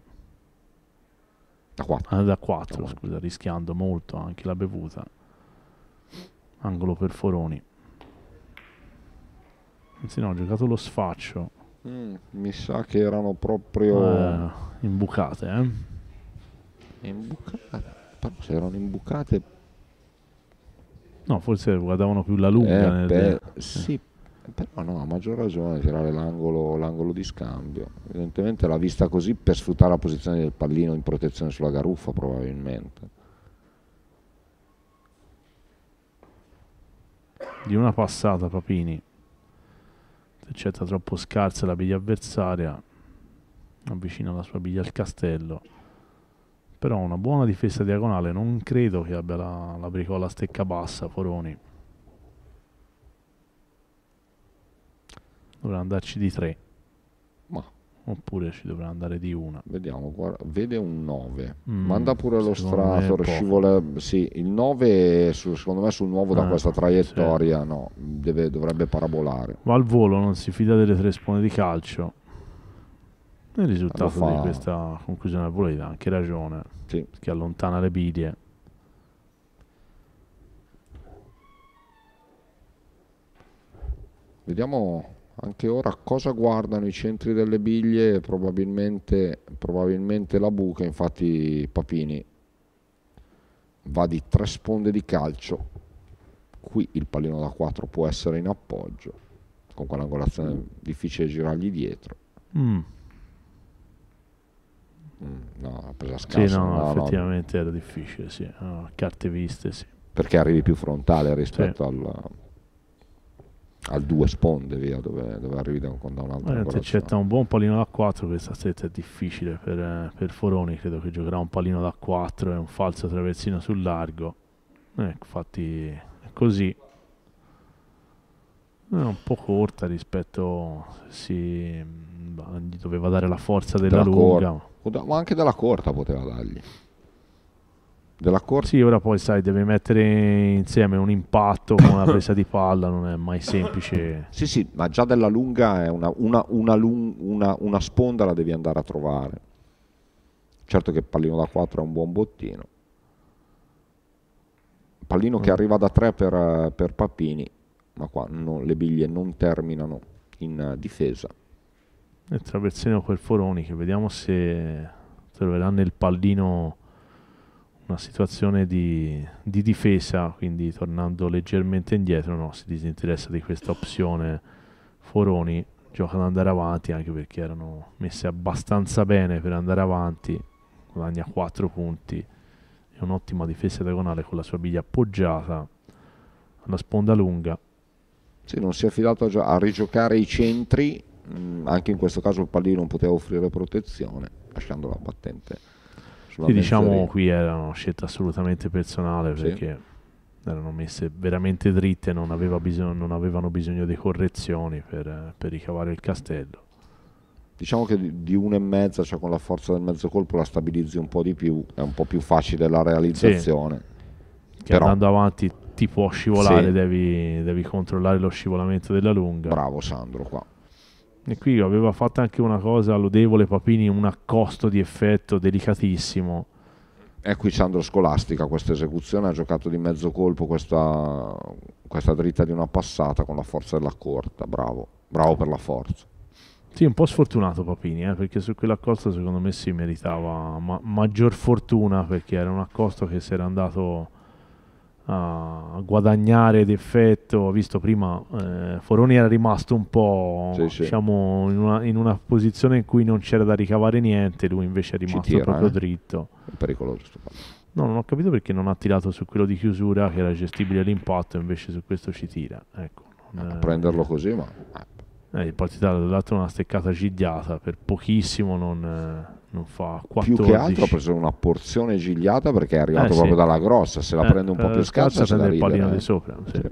Da 4. Ah, da 4, scusa, rischiando molto anche la bevuta. Angolo per Foroni. Anzi no, ho giocato lo sfaccio. Mm, mi sa che erano proprio... Eh, imbucate, eh. Imbucate? Però se erano imbucate... No, forse guardavano più la lunga. Eh, beh, eh. Sì, però no, a maggior ragione tirare l'angolo, l'angolo, di scambio. Evidentemente l'ha vista così per sfruttare la posizione del pallino in protezione sulla garuffa, probabilmente. di una passata Papini eccetera troppo scarsa la biglia avversaria avvicina la sua biglia al castello però una buona difesa diagonale non credo che abbia la, la bricola stecca bassa Foroni dovrà andarci di 3 Oppure ci dovrà andare di una. Vediamo, guarda, vede un 9. Mm, Manda pure lo Strator. Scivola, sì, il 9 su, secondo me sul nuovo da eh, questa traiettoria sì. no, deve, dovrebbe parabolare. Va al volo, non si fida delle tre spone di calcio. Il risultato fa... di questa conclusione al volo gli dà anche ragione. Sì. Che allontana le bidie. Vediamo anche ora cosa guardano i centri delle biglie? Probabilmente, probabilmente la buca, infatti Papini va di tre sponde di calcio. Qui il pallino da 4 può essere in appoggio, con quell'angolazione difficile girargli dietro. Mm. Mm, no, ha preso scarsa. Sì, no, no effettivamente no. era difficile, sì. No, ah, carte viste, sì. Perché arrivi più frontale rispetto sì. al al due sponde via dove, dove arrivi da, con, da un altro se c'è un buon pallino da 4 questa stretta è difficile per, per, Foroni credo che giocherà un pallino da 4 e un falso traversino sul largo eh, infatti è così è un po' corta rispetto si mm, gli doveva dare la forza della, della lunga ma anche dalla corta poteva dargli della corsa. Sì, ora poi sai, devi mettere insieme un impatto con una presa di palla, non è mai semplice. Sì, sì, ma già della lunga è una, una, una, una, una sponda la devi andare a trovare. Certo che pallino da 4 è un buon bottino. Pallino mm. che arriva da 3 per, per Papini, ma qua no, le biglie non terminano in difesa. E traversino quel Foroni che vediamo se troverà nel pallino una situazione di, di, difesa, quindi tornando leggermente indietro, no, si disinteressa di questa opzione Foroni, gioca ad andare avanti anche perché erano messe abbastanza bene per andare avanti, guadagna 4 punti e un'ottima difesa diagonale con la sua biglia appoggiata alla sponda lunga. Sì, non si è affidato a, rigiocare i centri, mm, anche in questo caso il pallino non poteva offrire protezione, lasciando la battente sì, diciamo qui era una scelta assolutamente personale perché sì. erano messe veramente dritte, non, aveva bisogno, non avevano bisogno di correzioni per, per, ricavare il castello. Diciamo che di, di uno e mezza, cioè con la forza del mezzo colpo, la stabilizzi un po' di più, è un po' più facile la realizzazione. Sì. Però... andando avanti ti può scivolare, sì. devi, devi controllare lo scivolamento della lunga. Bravo Sandro qua e qui aveva fatto anche una cosa lodevole Papini, un accosto di effetto delicatissimo. E qui Sandro Scolastica, questa esecuzione, ha giocato di mezzo colpo questa, questa dritta di una passata con la forza della corta, bravo, bravo per la forza. Sì, un po' sfortunato Papini, eh, perché su quell'accosto secondo me si meritava ma maggior fortuna perché era un accosto che si era andato guadagnare d'effetto, visto prima eh, Foroni era rimasto un po' sì, sì. Diciamo, in una, in una, posizione in cui non c'era da ricavare niente, lui invece è rimasto tira, proprio eh? dritto. È pericoloso sto No, non ho capito perché non ha tirato su quello di chiusura che era gestibile l'impatto, invece su questo ci tira. Ecco, a eh, prenderlo eh, così, ma eh, in partita dall'altro una steccata gigliata per pochissimo non eh, non fa 14. Più che altro ha preso una porzione gigliata perché è arrivato eh, proprio sì. dalla grossa, se la eh, prende un po' eh, più scarsa se la il pallino eh. di sopra. Sì. Sì.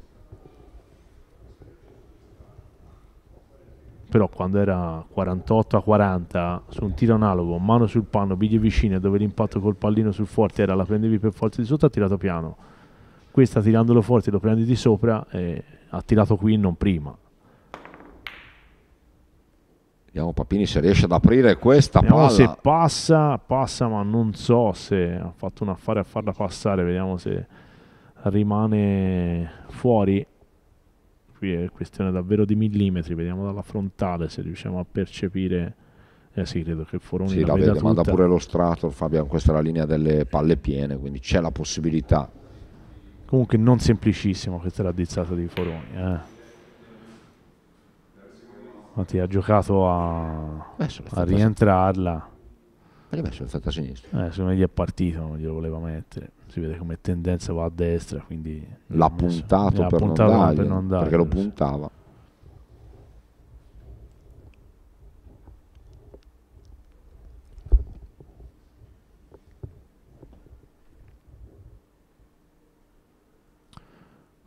Però quando era 48 a 40 su un tiro analogo, mano sul panno, biglie vicine, dove l'impatto col pallino sul forte era la prendevi per forza di sotto, ha tirato piano. Questa tirandolo forte lo prendi di sopra e eh, ha tirato qui non prima. Vediamo Papini se riesce ad aprire questa vediamo palla. se passa, passa ma non so se ha fatto un affare a farla passare, vediamo se rimane fuori. Qui è questione davvero di millimetri, vediamo dalla frontale se riusciamo a percepire. Eh sì, credo che Foroni sì, la, la vede, tutta. manda pure lo strato, Fabian, questa è la linea delle palle piene, quindi c'è la possibilità. Comunque non semplicissimo questa è la dizzata di Foroni, eh Infatti ha giocato a, eh, a rientrarla. Perché beh, sono fatta a sinistra. Eh, secondo me gli è partito, non glielo voleva mettere. Si vede come tendenza va a destra, quindi... L'ha eh, puntato, per, non dargli, per non dargli, Perché lo puntava.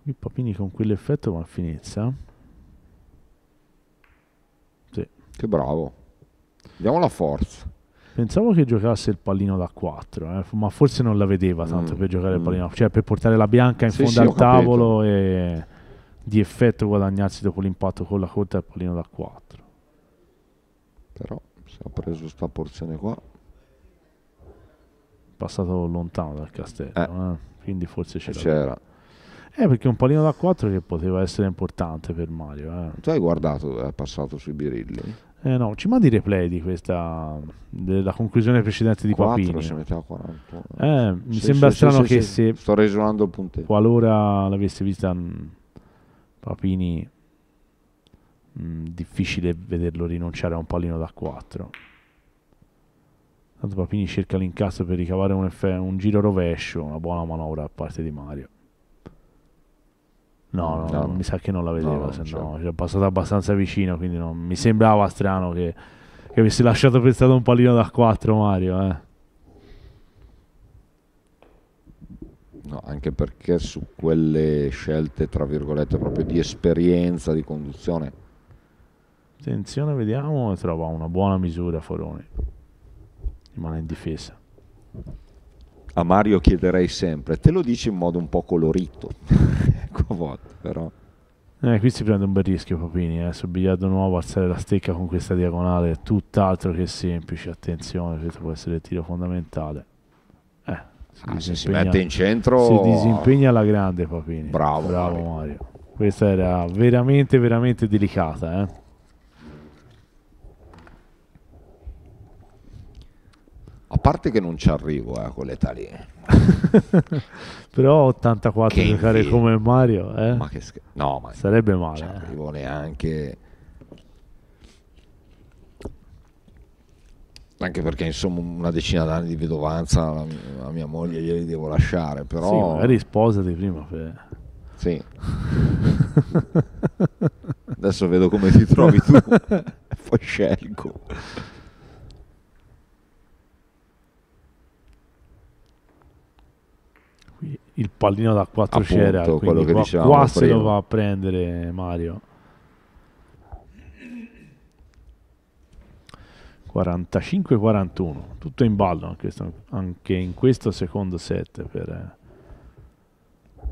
Qui Papini con quell'effetto va a finezza. Che bravo. Diamo la forza. Pensavo che giocasse il pallino da 4, eh, ma forse non la vedeva tanto mm, per giocare il mm. pallino, cioè per portare la bianca in sì, fondo sì, al tavolo capito. e di effetto guadagnarsi dopo l'impatto con la corta il pallino da 4. Però si è preso sta porzione qua. Passato lontano dal castello, eh. Eh, quindi forse c'era. c'era. Eh, perché un pallino da 4 che poteva essere importante per Mario. Eh. Tu hai guardato, è passato sui birilli. Eh no, ci mandi replay di questa della conclusione precedente di 4, Papini. se metteva 40. Eh, mi sembra sì, strano sì, che se sto ragionando il punteggio. Qualora l'avesse vista mh, mm, Papini mh, mm, difficile vederlo rinunciare a un pallino da 4. Tanto Papini cerca l'incasso per ricavare un, un giro rovescio, una buona manovra a parte di Mario. No, no, no, mi sa che non la vedeva, no, se no, no. Cioè, è passato abbastanza vicino, quindi non... mi sembrava strano che, che avessi lasciato pensato un pallino da 4 Mario. Eh. No, anche perché su quelle scelte, tra virgolette, proprio di esperienza, di conduzione. Attenzione, vediamo, trova una buona misura Foroni. Rimane in difesa a Mario chiederei sempre, te lo dici in modo un po' colorito, ecco, volte, però. Eh, qui si prende un bel rischio Papini, eh. sul biliardo nuovo alzare la stecca con questa diagonale è tutt'altro che semplice, attenzione, questo può essere il tiro fondamentale. Eh, si ah, si mette in centro... Si disimpegna alla grande Papini. Bravo, Bravo Mario. Mario. Questa era veramente, veramente delicata. Eh. A parte che non ci arrivo eh, con l'età lì. Però 84 che giocare invidia. come Mario, eh? ma sch- no, ma sarebbe male. Non ci eh. arrivo neanche. anche perché insomma una decina d'anni di vedovanza a mia, mia moglie glieli devo lasciare però sì, magari sposati prima per... sì adesso vedo come ti trovi tu poi scelgo il pallino da 4 Appunto, cera. Quello che qua, diciamo, qua se lo va a prendere Mario. 45-41, tutto in ballo anche, anche in questo secondo set per, eh.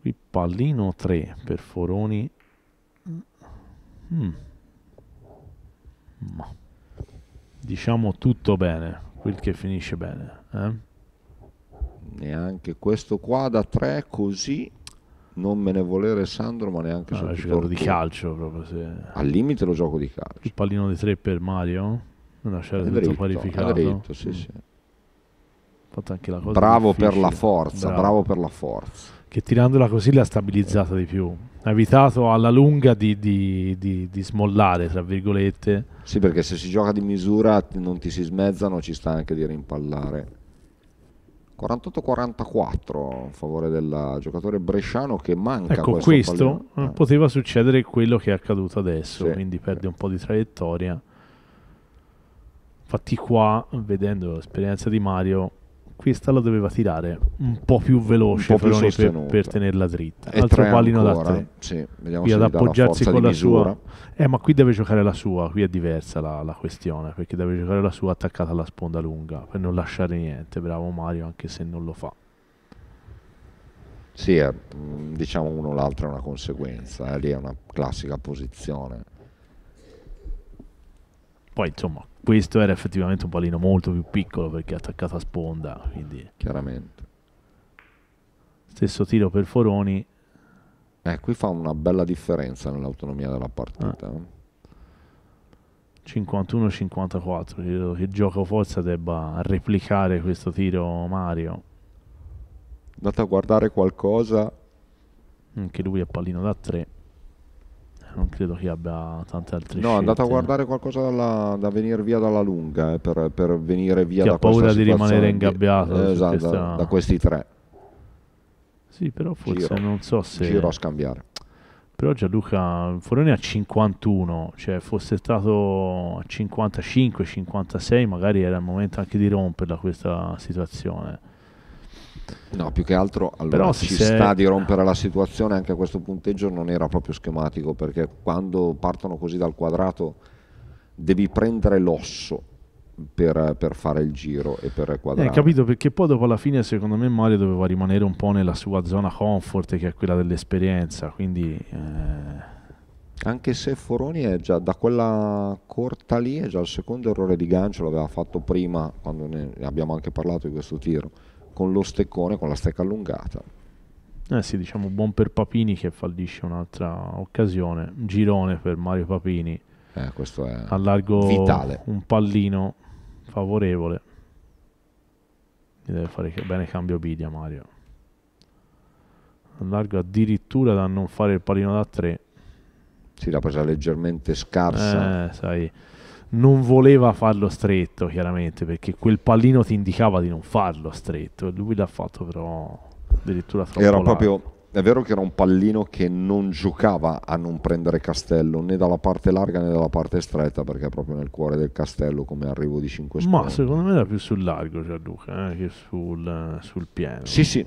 qui pallino 3 per Foroni mm. mm. ma diciamo tutto bene quel che finisce bene. Eh? Neanche questo qua da tre così non me ne volere Sandro, ma neanche ah, gioco di calcio proprio, sì. Al limite lo gioco di calcio. Il pallino di 3 per Mario, lasciare tutto dritto, parificato. Dritto, sì, mm. sì. Fatto anche la cosa bravo difficile. per la forza, bravo. bravo. per la forza. Che tirandola così l'ha stabilizzata eh. di più ha evitato alla lunga di, di, di, di, smollare, tra virgolette. Sì, perché se si gioca di misura non ti si smezzano, ci sta anche di rimpallare. 48-44 a favore del giocatore bresciano che manca. Ecco, questo, questo eh, eh. poteva succedere quello che è accaduto adesso, sì, quindi perde sì. un po' di traiettoria. Infatti qua, vedendo l'esperienza di Mario, questa la doveva tirare un po' più veloce po più per, per, tenerla dritta. E Altro pallino da tre. Sì, qui ad appoggiarsi con la sua. Eh, ma qui deve giocare la sua, qui è diversa la, la, questione, perché deve giocare la sua attaccata alla sponda lunga per non lasciare niente. Bravo Mario, anche se non lo fa. Sì, è, mm, diciamo uno o l'altro è una conseguenza, eh, lì è una classica posizione. Poi insomma, questo era effettivamente un pallino molto più piccolo perché è attaccato a sponda. Quindi... Chiaramente. Stesso tiro per Foroni. Eh, qui fa una bella differenza nell'autonomia della partita. Ah. 51-54, eh. credo che gioco forza debba replicare questo tiro Mario. Andate a guardare qualcosa. Anche lui è pallino da 3 non credo che abbia tante altre no, scelte. No, andate a guardare qualcosa dalla, da venire via dalla lunga eh, per, per, venire via che da ha paura di rimanere ingabbiato eh, esatto, questa... da, questi tre. Sì, però forse Giro. non so se... Giro a scambiare. Però Gianluca Forone a 51, cioè fosse stato a 55, 56 magari era il momento anche di romperla questa situazione No, più che altro allora, Però ci sei... sta di rompere la situazione, anche a questo punteggio non era proprio schematico, perché quando partono così dal quadrato devi prendere l'osso per, per fare il giro e per quadrare. Eh, capito, perché poi dopo alla fine secondo me Mario doveva rimanere un po' nella sua zona comfort, che è quella dell'esperienza, quindi... Eh... Anche se Foroni è già da quella corta lì, è già il secondo errore di gancio, l'aveva fatto prima, quando ne abbiamo anche parlato di questo tiro con lo steccone, con la stecca allungata. Eh sì, diciamo buon per Papini che fallisce un'altra occasione. Girone per Mario Papini. Eh, questo è Allargo vitale. un pallino favorevole. Mi deve fare bene cambio bidia Mario. Allargo addirittura da non fare il pallino da tre. Sì, la presa leggermente scarsa. Eh, sai non voleva farlo stretto, chiaramente, perché quel pallino ti indicava di non farlo stretto. Lui l'ha fatto però addirittura troppo Era proprio è vero che era un pallino che non giocava a non prendere castello né dalla parte larga né dalla parte stretta perché è proprio nel cuore del castello come arrivo di 5 squadre. Ma secondo me era più sul largo Gianluca eh, che sul, sul, pieno. Sì, sì,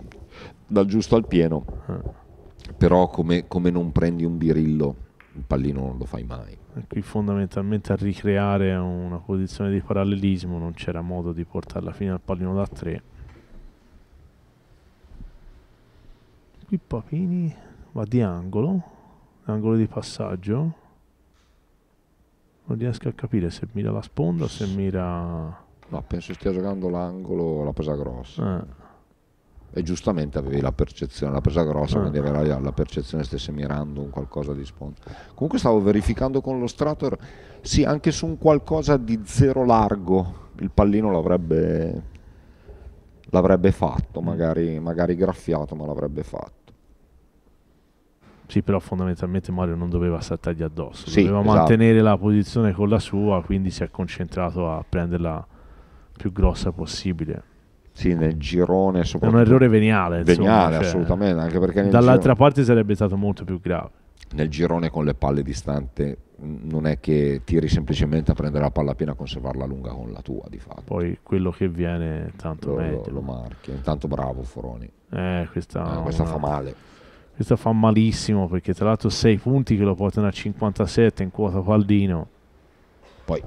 dal giusto al pieno. Eh. Però come, come non prendi un birillo il pallino non lo fai mai. E eh, qui fondamentalmente a ricreare una posizione di parallelismo non c'era modo di portare alla fine al pallino da 3. Qui Papini va di angolo, angolo di passaggio. Non riesco a capire se mira la sponda o se mira... No, penso stia giocando l'angolo, la presa grossa. Eh e giustamente avevi la percezione, la presa grossa, ah. quindi avevi la, la percezione stesse mirando un qualcosa di sponda. Comunque stavo verificando con lo Strator, sì, anche su un qualcosa di zero largo il pallino l'avrebbe, l'avrebbe fatto, mm. magari, magari graffiato, ma l'avrebbe fatto. Sì, però fondamentalmente Mario non doveva saltargli addosso, sì, doveva esatto. mantenere la posizione con la sua, quindi si è concentrato a prenderla più grossa possibile sì, nel girone È un errore veniale. veniale, insomma, cioè, assolutamente. anche perché dall'altra girone, parte sarebbe stato molto più grave. Nel girone con le palle distante non è che tiri semplicemente a prendere la palla piena e conservarla lunga con la tua, di fatto. Poi quello che viene tanto lo, meglio. Lo, marchi. Intanto bravo Foroni. Eh, questa, eh, questa una... fa male. Questa fa malissimo perché tra l'altro 6 punti che lo portano a 57 in quota Paldino. Poi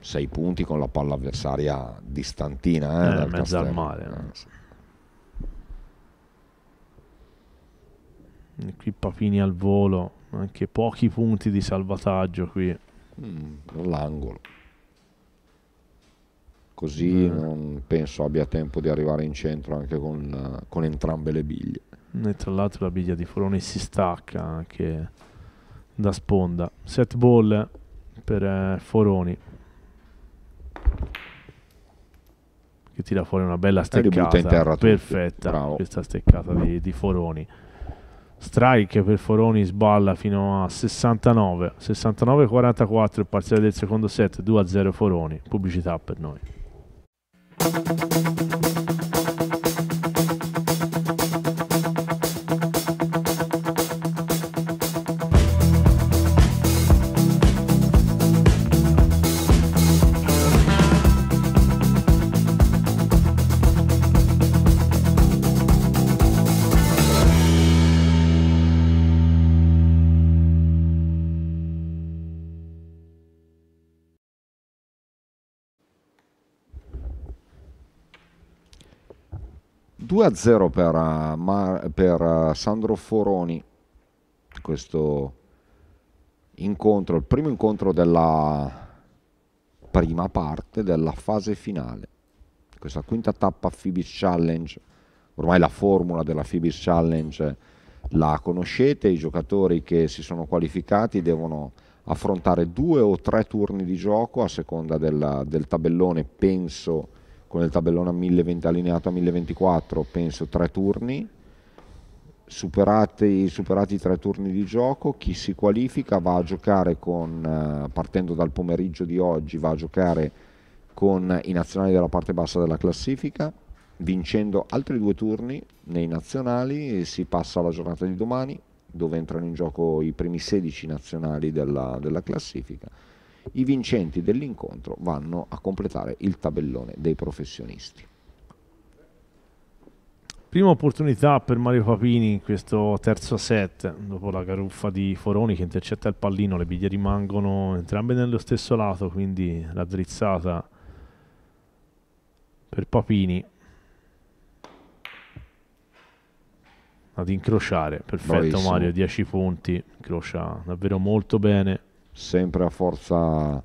6 punti con la palla avversaria distantina. Eh, eh, mezzo al mare. Eh, sì. qui Papini al volo, anche pochi punti di salvataggio qui. Mm, L'angolo. Così mm. non penso abbia tempo di arrivare in centro anche con, con entrambe le biglie. E tra l'altro la biglia di Foroni si stacca anche da sponda. Set ball per eh, Foroni. che tira fuori una bella steccata. Terra, perfetta Bravo. questa steccata di, di, Foroni. Strike per Foroni sballa fino a 69, 69-44 il parziale del secondo set, 2-0 Foroni, pubblicità per noi. 2-0 a per, eh, Mar- per eh, Sandro Foroni, questo incontro, il primo incontro della prima parte della fase finale, questa quinta tappa Fibis Challenge, ormai la formula della Fibis Challenge la conoscete, i giocatori che si sono qualificati devono affrontare due o tre turni di gioco a seconda della, del tabellone, penso con il tabellone a 1020 allineato a 1024 penso tre turni superati, superati i tre turni di gioco chi si qualifica va a giocare con eh, partendo dal pomeriggio di oggi va a giocare con i nazionali della parte bassa della classifica vincendo altri due turni nei nazionali e si passa alla giornata di domani dove entrano in gioco i primi 16 nazionali della, della classifica i vincenti dell'incontro vanno a completare il tabellone dei professionisti. Prima opportunità per Mario Papini in questo terzo set, dopo la garuffa di Foroni che intercetta il pallino, le biglie rimangono entrambe nello stesso lato, quindi la drizzata per Papini ad incrociare, perfetto Bravissimo. Mario, 10 punti, incrocia davvero molto bene sempre a forza,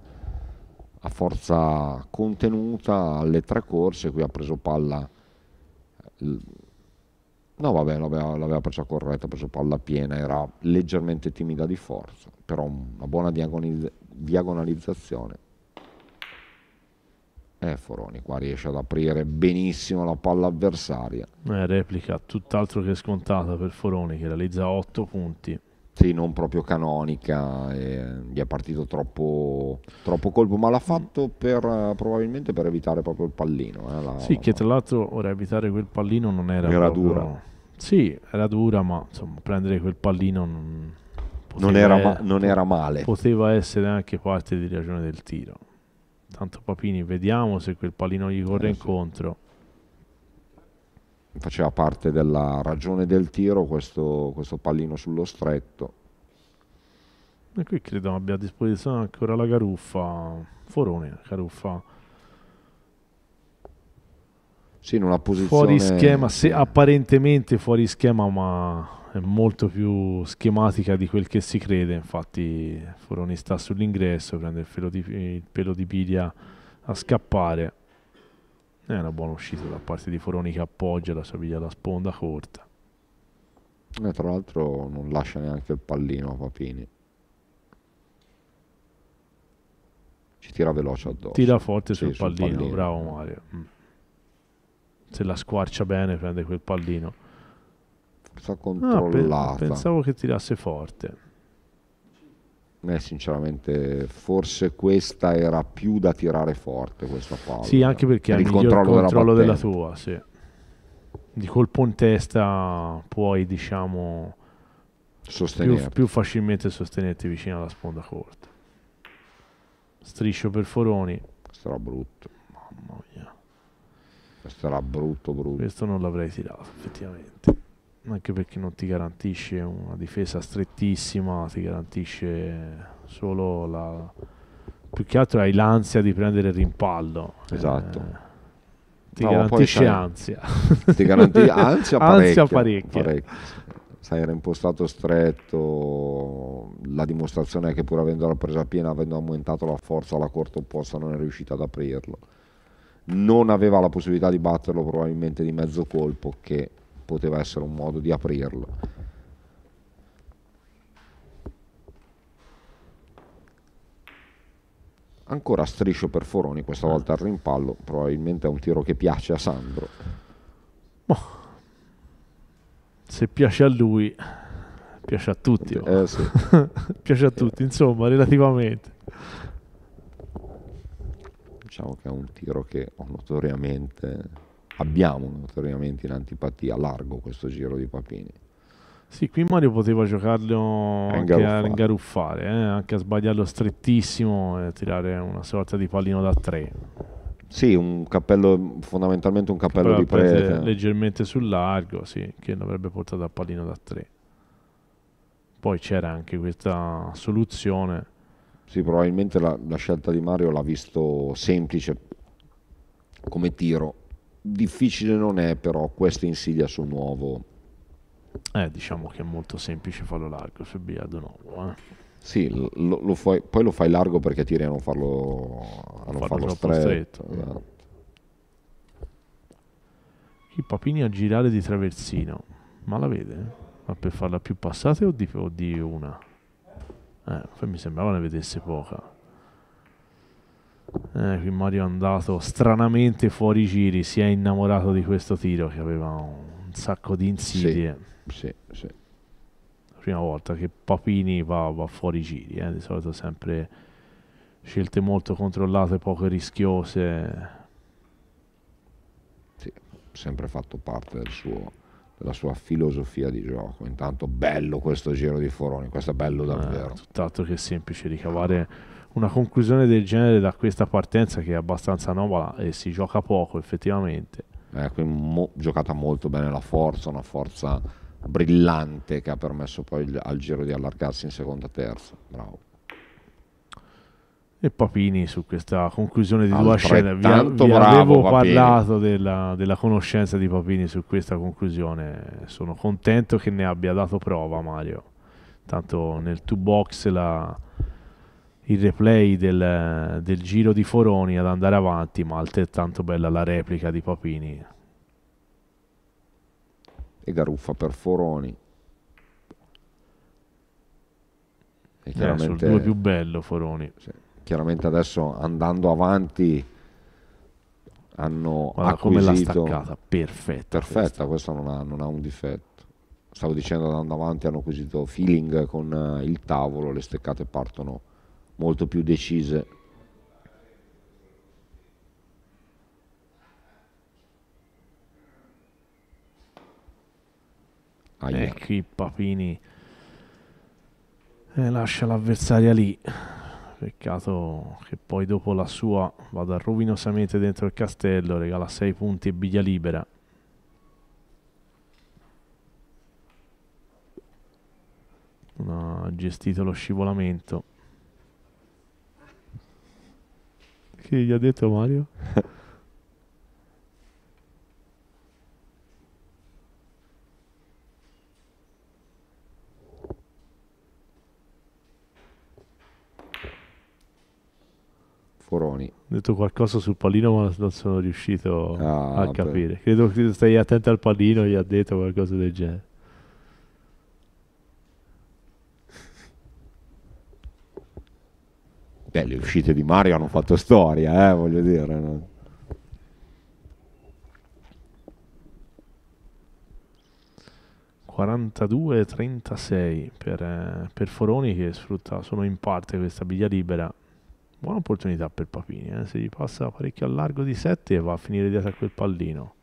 a forza contenuta alle tre corse, qui ha preso palla, no vabbè l'aveva, presa corretta, ha preso palla piena, era leggermente timida di forza, però una buona diagonalizzazione. Eh, Foroni qua riesce ad aprire benissimo la palla avversaria. Eh, replica tutt'altro che scontata per Foroni che realizza 8 punti sì, non proprio canonica, eh, gli è partito troppo, troppo, colpo, ma l'ha mm. fatto per, eh, probabilmente per evitare proprio il pallino. Eh, la, sì, la... che tra l'altro ora evitare quel pallino non era... Era proprio... dura. Sì, era dura, ma insomma, prendere quel pallino non, non, era, ma- eh, non era male. Poteva essere anche parte di ragione del tiro. Tanto Papini, vediamo se quel pallino gli corre eh, incontro. Sì faceva parte della ragione del tiro questo, questo pallino sullo stretto. E qui credo abbia a disposizione ancora la garuffa, Forone, garuffa. Sì, in una posizione... Fuori schema, se apparentemente fuori schema, ma è molto più schematica di quel che si crede. Infatti Forone sta sull'ingresso, prende il pelo di, il pelo di Piglia a scappare è una buona uscita da parte di Foroni che appoggia la Saviglia alla sponda corta. E eh, tra l'altro non lascia neanche il pallino a Papini. Ci tira veloce addosso. Tira forte sul, sì, pallino, sul pallino, bravo Mario. Mm. Se la squarcia bene prende quel pallino. Forza controllata. Ah, pe- pensavo che tirasse forte. Eh, sinceramente, forse questa era più da tirare forte questa palla. Sì, anche perché ha il controllo, controllo della, della, tua, sì. Di colpo in testa puoi, diciamo, più, più, facilmente sostenerti vicino alla sponda corta. Striscio per Foroni. Questo era brutto. Mamma mia. Questo era brutto, brutto. Questo non l'avrei tirato, effettivamente anche perché non ti garantisce una difesa strettissima, ti garantisce solo la... più che altro hai l'ansia di prendere il rimpallo. Esatto. Eh, ti no, garantisce ansia. Ti garantisce ansia parecchia. parecchia. parecchia. Sai, era impostato stretto, la dimostrazione è che pur avendo la presa piena, avendo aumentato la forza alla corta opposta, non è riuscita ad aprirlo. Non aveva la possibilità di batterlo probabilmente di mezzo colpo, che poteva essere un modo di aprirlo. Ancora striscio per Foroni, questa volta al rimpallo, probabilmente è un tiro che piace a Sandro. Oh. Se piace a lui, piace a tutti. Eh, sì. piace a tutti, insomma, relativamente. Diciamo che è un tiro che notoriamente abbiamo notoriamente in antipatia largo questo giro di Papini. Sì, qui Mario poteva giocarlo a anche a ingaruffare, eh? anche a sbagliarlo strettissimo e tirare una sorta di pallino da tre. Sì, un cappello, fondamentalmente un cappello di prete. Leggermente sul largo, sì, che l'avrebbe portato a pallino da tre. Poi c'era anche questa soluzione. Sì, probabilmente la, la scelta di Mario l'ha visto semplice come tiro, difficile non è però questa insidia sul nuovo. Eh, diciamo che è molto semplice farlo largo su Biado nuovo. Eh. Sì, lo, lo fai, poi lo fai largo perché tiri a non farlo, a non farlo, farlo stretto. stretto. Eh. Il Papini a girare di traversino, ma la vede? Ma per farla più passate o di, o di una? Eh, poi mi sembrava ne vedesse poca. Eh, qui Mario è andato stranamente fuori giri, si è innamorato di questo tiro che aveva un sacco di insidie. Sì, sì, sì. Prima volta che Papini va, va fuori giri, eh, di solito sempre scelte molto controllate, poco rischiose. Sì, sempre fatto parte del suo, della sua filosofia di gioco. Intanto bello questo giro di Foroni, questo è bello eh, davvero. Eh, tutt'altro che semplice ricavare una conclusione del genere da questa partenza che è abbastanza anomala e si gioca poco effettivamente. Eh, qui mo- giocata molto bene la forza, una forza brillante che ha permesso poi il, al giro di allargarsi in seconda terza. Bravo. E Papini su questa conclusione di due scene, vi, a- vi avevo Papini. parlato della, della conoscenza di Papini su questa conclusione, sono contento che ne abbia dato prova Mario, tanto nel two box la, il replay del, del, giro di Foroni ad andare avanti, ma altrettanto bella la replica di Papini. E Garuffa per Foroni. E eh, chiaramente, eh, sul più bello Foroni. Sì, chiaramente adesso andando avanti hanno Guarda acquisito... come l'ha staccata, perfetta. Perfetta, questa, questa non, ha, non ha un difetto stavo dicendo andando avanti hanno acquisito feeling con eh, il tavolo le steccate partono molto più decise. Aia. E eh, qui Papini eh, lascia l'avversaria lì. Peccato che poi dopo la sua vada rovinosamente dentro il castello, regala 6 punti e biglia libera. Non ha gestito lo scivolamento. Che gli ha detto Mario? Foroni. Ho detto qualcosa sul pallino, ma non sono riuscito ah, a capire. Credo che stai attento al pallino, gli ha detto qualcosa del genere. Beh, le uscite di Mario hanno fatto storia, eh, voglio dire. No? ...42-36 per, eh, per, Foroni che sfrutta solo in parte questa biglia libera. Buona opportunità per Papini, eh? se gli passa parecchio al largo di 7 e va a finire dietro a quel pallino.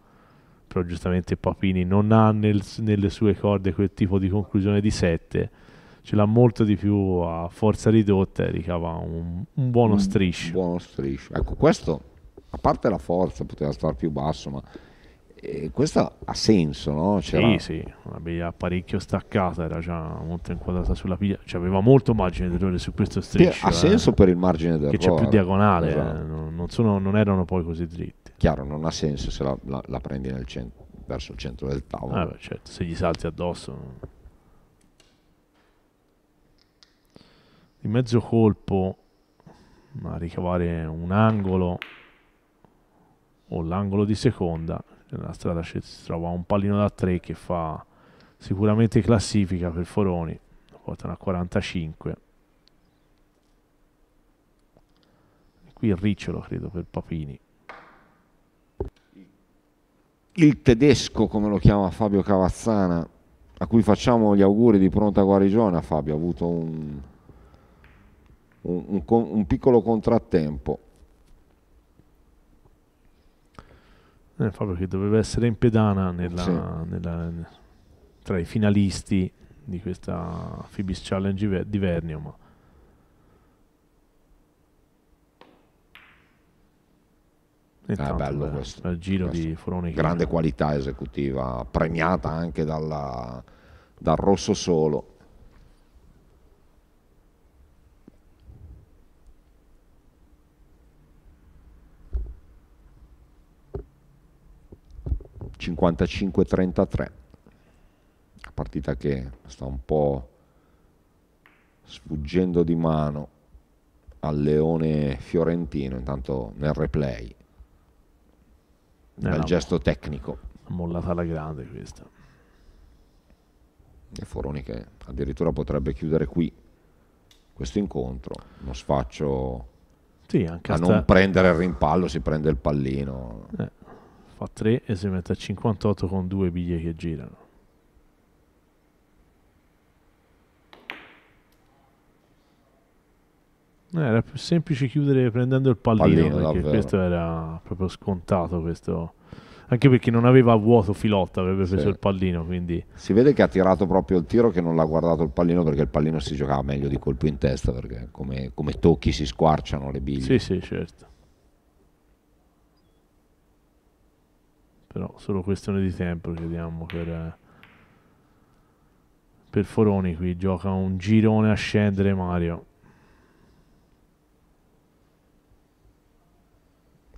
Però giustamente Papini non ha nelle sue corde quel tipo di conclusione di 7 ce l'ha molto di più a forza ridotta e ricava un, un buono mm, striscio. Un buono striscio. Ecco, questo, a parte la forza, poteva stare più basso, ma eh, questo ha senso, no? C'era... Sì, sì, una biglia parecchio staccata, era già molto inquadrata sulla piglia, cioè, aveva molto margine d'errore su questo striscio. Ha eh, senso per il margine d'errore. Che c'è più diagonale, eh, esatto. eh, non, sono, non, erano poi così dritti. Chiaro, non ha senso se la, la, la prendi centro, verso il centro del tavolo. Ah, beh, certo, se gli salti addosso... di mezzo colpo a ricavare un angolo o l'angolo di seconda nella strada si trova un pallino da 3 che fa sicuramente classifica per Foroni portano a 45 qui il ricciolo credo per Papini il tedesco come lo chiama Fabio Cavazzana a cui facciamo gli auguri di pronta guarigione a Fabio ha avuto un un, un, un piccolo contrattempo. Eh, Fabio che doveva essere in pedana nella, sì. nella, tra i finalisti di questa Fibis Challenge di Vernio. Ma... Eh, Intanto, ah, bello beh, questo. Il giro questo. di Foroni. Grande qualità esecutiva, premiata anche dalla, dal rosso solo. 55-33. Partita che sta un po' sfuggendo di mano al Leone Fiorentino, intanto nel replay. nel gesto tecnico. Mollata alla grande questa. E Foroni che addirittura potrebbe chiudere qui questo incontro. Uno sfaccio sì, a non prendere il rimpallo, si prende il pallino. Eh fa 3 e si mette a 58 con due biglie che girano. Eh, era più semplice chiudere prendendo il pallino, pallino perché davvero. questo era proprio scontato. Questo. Anche perché non aveva vuoto Filotta, avrebbe preso sì. il pallino. Quindi. Si vede che ha tirato proprio il tiro che non l'ha guardato il pallino perché il pallino si giocava meglio di colpo in testa perché come, come tocchi si squarciano le biglie. Sì, sì, certo. però solo questione di tempo crediamo per, per Foroni qui gioca un girone a scendere Mario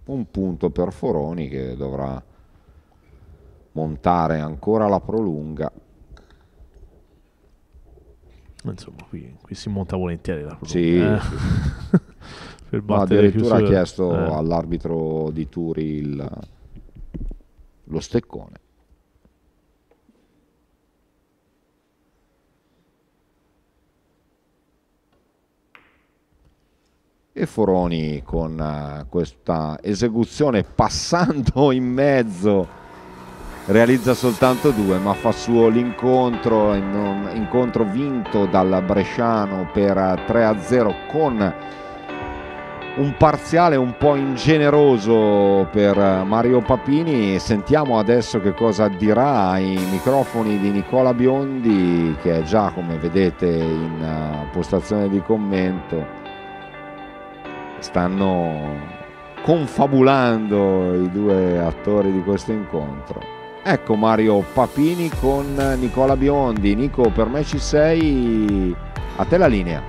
un punto per Foroni che dovrà montare ancora la prolunga insomma qui, qui si monta volentieri la prolunga sì, eh? sì, per battere no, addirittura ha chiesto eh. all'arbitro di Turi il lo steccone. E Foroni con eh, questa esecuzione passando in mezzo realizza soltanto due ma fa suo l'incontro incontro vinto dal Bresciano per 3 a 0 con un parziale un po' ingeneroso per Mario Papini sentiamo adesso che cosa dirà ai microfoni di Nicola Biondi che è già come vedete in eh, postazione di commento stanno confabulando i due attori di questo incontro ecco Mario Papini con Nicola Biondi Nico per me ci sei a te la linea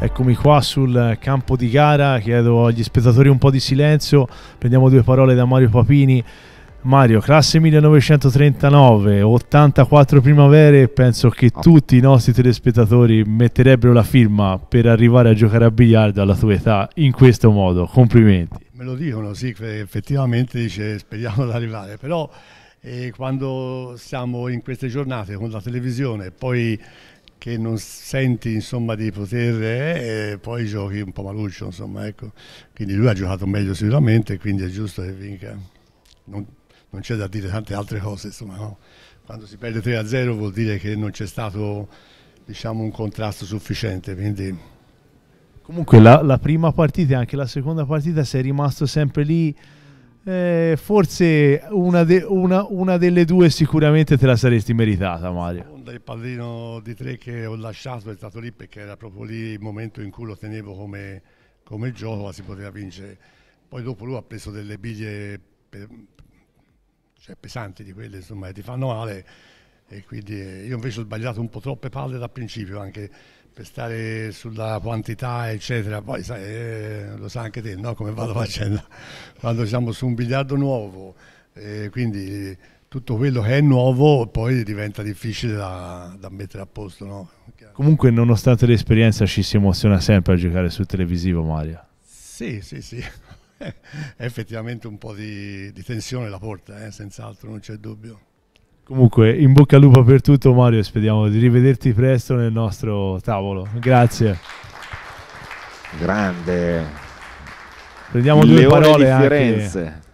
Eccomi qua sul campo di gara, chiedo agli spettatori un po' di silenzio, prendiamo due parole da Mario Papini. Mario, classe 1939, 84 primavere, penso che tutti i nostri telespettatori metterebbero la firma per arrivare a giocare a biliardo alla tua età in questo modo. Complimenti. Me lo dicono, sì, effettivamente dice speriamo di arrivare, però eh, quando siamo in queste giornate con la televisione, poi che non senti insomma, di poter eh, poi giochi un po' maluccio insomma, ecco. quindi lui ha giocato meglio sicuramente quindi è giusto che vinca non, non c'è da dire tante altre cose insomma, no? quando si perde 3 a 0 vuol dire che non c'è stato diciamo, un contrasto sufficiente quindi... comunque la, la, prima partita e anche la seconda partita sei rimasto sempre lì eh, forse una, de, una, una, delle due sicuramente te la saresti meritata Mario guarda il pallino di tre che ho lasciato è stato lì perché era proprio lì il momento in cui lo tenevo come, come gioco, si poteva vincere. Poi dopo lui ha preso delle biglie per, cioè pesanti di quelle, insomma, che ti fanno male e quindi eh, io invece ho sbagliato un po' troppe palle dal principio anche per stare sulla quantità eccetera poi sai, eh, lo sa anche te no? come vado la faccenda quando siamo su un biliardo nuovo E eh, quindi tutto quello che è nuovo poi diventa difficile da, da mettere a posto. No? Comunque, nonostante l'esperienza, ci si emoziona sempre a giocare sul televisivo, Mario. Sì, sì, sì. è Effettivamente un po' di, di tensione la porta, eh? senz'altro, non c'è dubbio. Comunque, in bocca al lupo per tutto, Mario. Speriamo di rivederti presto nel nostro tavolo. Grazie. Grande. Prendiamo due Leone parole di Firenze. Anche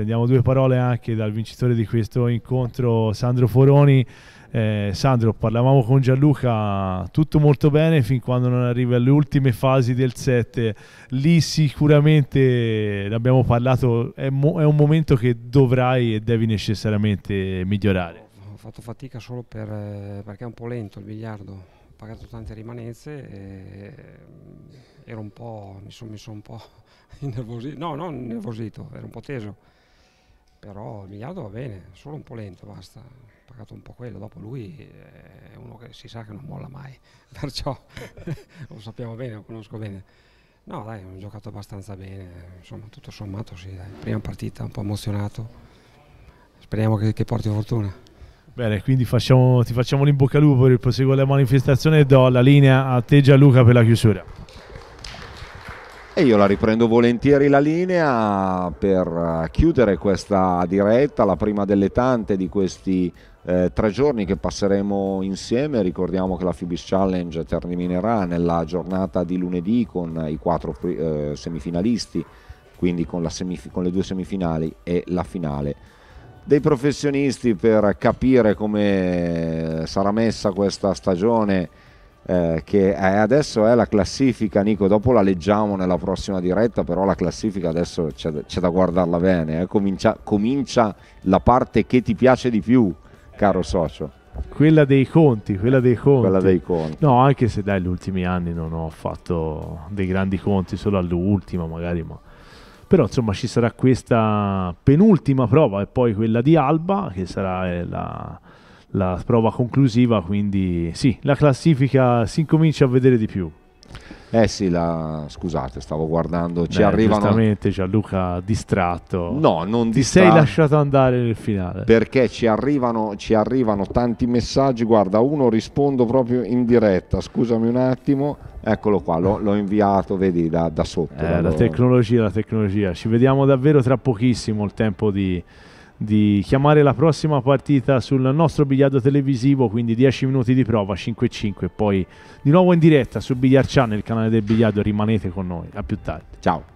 Prendiamo due parole anche dal vincitore di questo incontro, Sandro Foroni. Eh, Sandro, parlavamo con Gianluca, tutto molto bene fin quando non arriva alle ultime fasi del set. Lì sicuramente, l'abbiamo parlato, è, è un momento che dovrai e devi necessariamente migliorare. Ho fatto fatica solo per, eh, perché è un po' lento il biliardo, ho pagato tante rimanenze e eh, ero un po', mi sono son un po' innervosito, no, non innervosito, ero un po' teso però il miliardo va bene, solo un po' lento, basta, ho pagato un po' quello, dopo lui è uno che si sa che non molla mai, perciò lo sappiamo bene, lo conosco bene. No dai, ho giocato abbastanza bene, insomma tutto sommato sì, dai. prima partita un po' emozionato, speriamo che, che porti fortuna. Bene, quindi facciamo, ti facciamo l'imbocca al lupo per il proseguo della manifestazione e do la linea a te Gianluca per la chiusura. E io la riprendo volentieri la linea per eh, chiudere questa diretta, la prima delle tante di questi eh, tre giorni che passeremo insieme. Ricordiamo che la Fibis Challenge terminerà nella giornata di lunedì con i quattro eh, semifinalisti, quindi con, semif- con le due semifinali e la finale dei professionisti per capire come eh, sarà messa questa stagione eh, che è, adesso è la classifica, Nico, dopo la leggiamo nella prossima diretta, però la classifica adesso c'è, c'è da guardarla bene, eh. comincia, comincia la parte che ti piace di più, caro socio. Quella dei conti, quella dei conti. Quella dei conti. No, anche se dai, gli ultimi anni non ho fatto dei grandi conti, solo all'ultima magari, ma... Però insomma ci sarà questa penultima prova e poi quella di Alba, che sarà eh, la, la prova conclusiva, quindi sì, la classifica si incomincia a vedere di più. Eh sì, la... scusate, stavo guardando, ci Beh, arrivano... Giustamente Gianluca distratto. No, non distratto. Ti sei lasciato andare nel finale. Perché ci arrivano, ci arrivano tanti messaggi, guarda, uno rispondo proprio in diretta, scusami un attimo, eccolo qua, l'ho, l'ho inviato, vedi, da, da sotto. Eh, da la lo... tecnologia, la tecnologia. Ci vediamo davvero tra pochissimo il tempo di di chiamare la prossima partita sul nostro biliardo televisivo, quindi 10 minuti di prova, 5-5, poi di nuovo in diretta su Biliard Channel, il canale del biliardo, rimanete con noi, a più tardi. Ciao.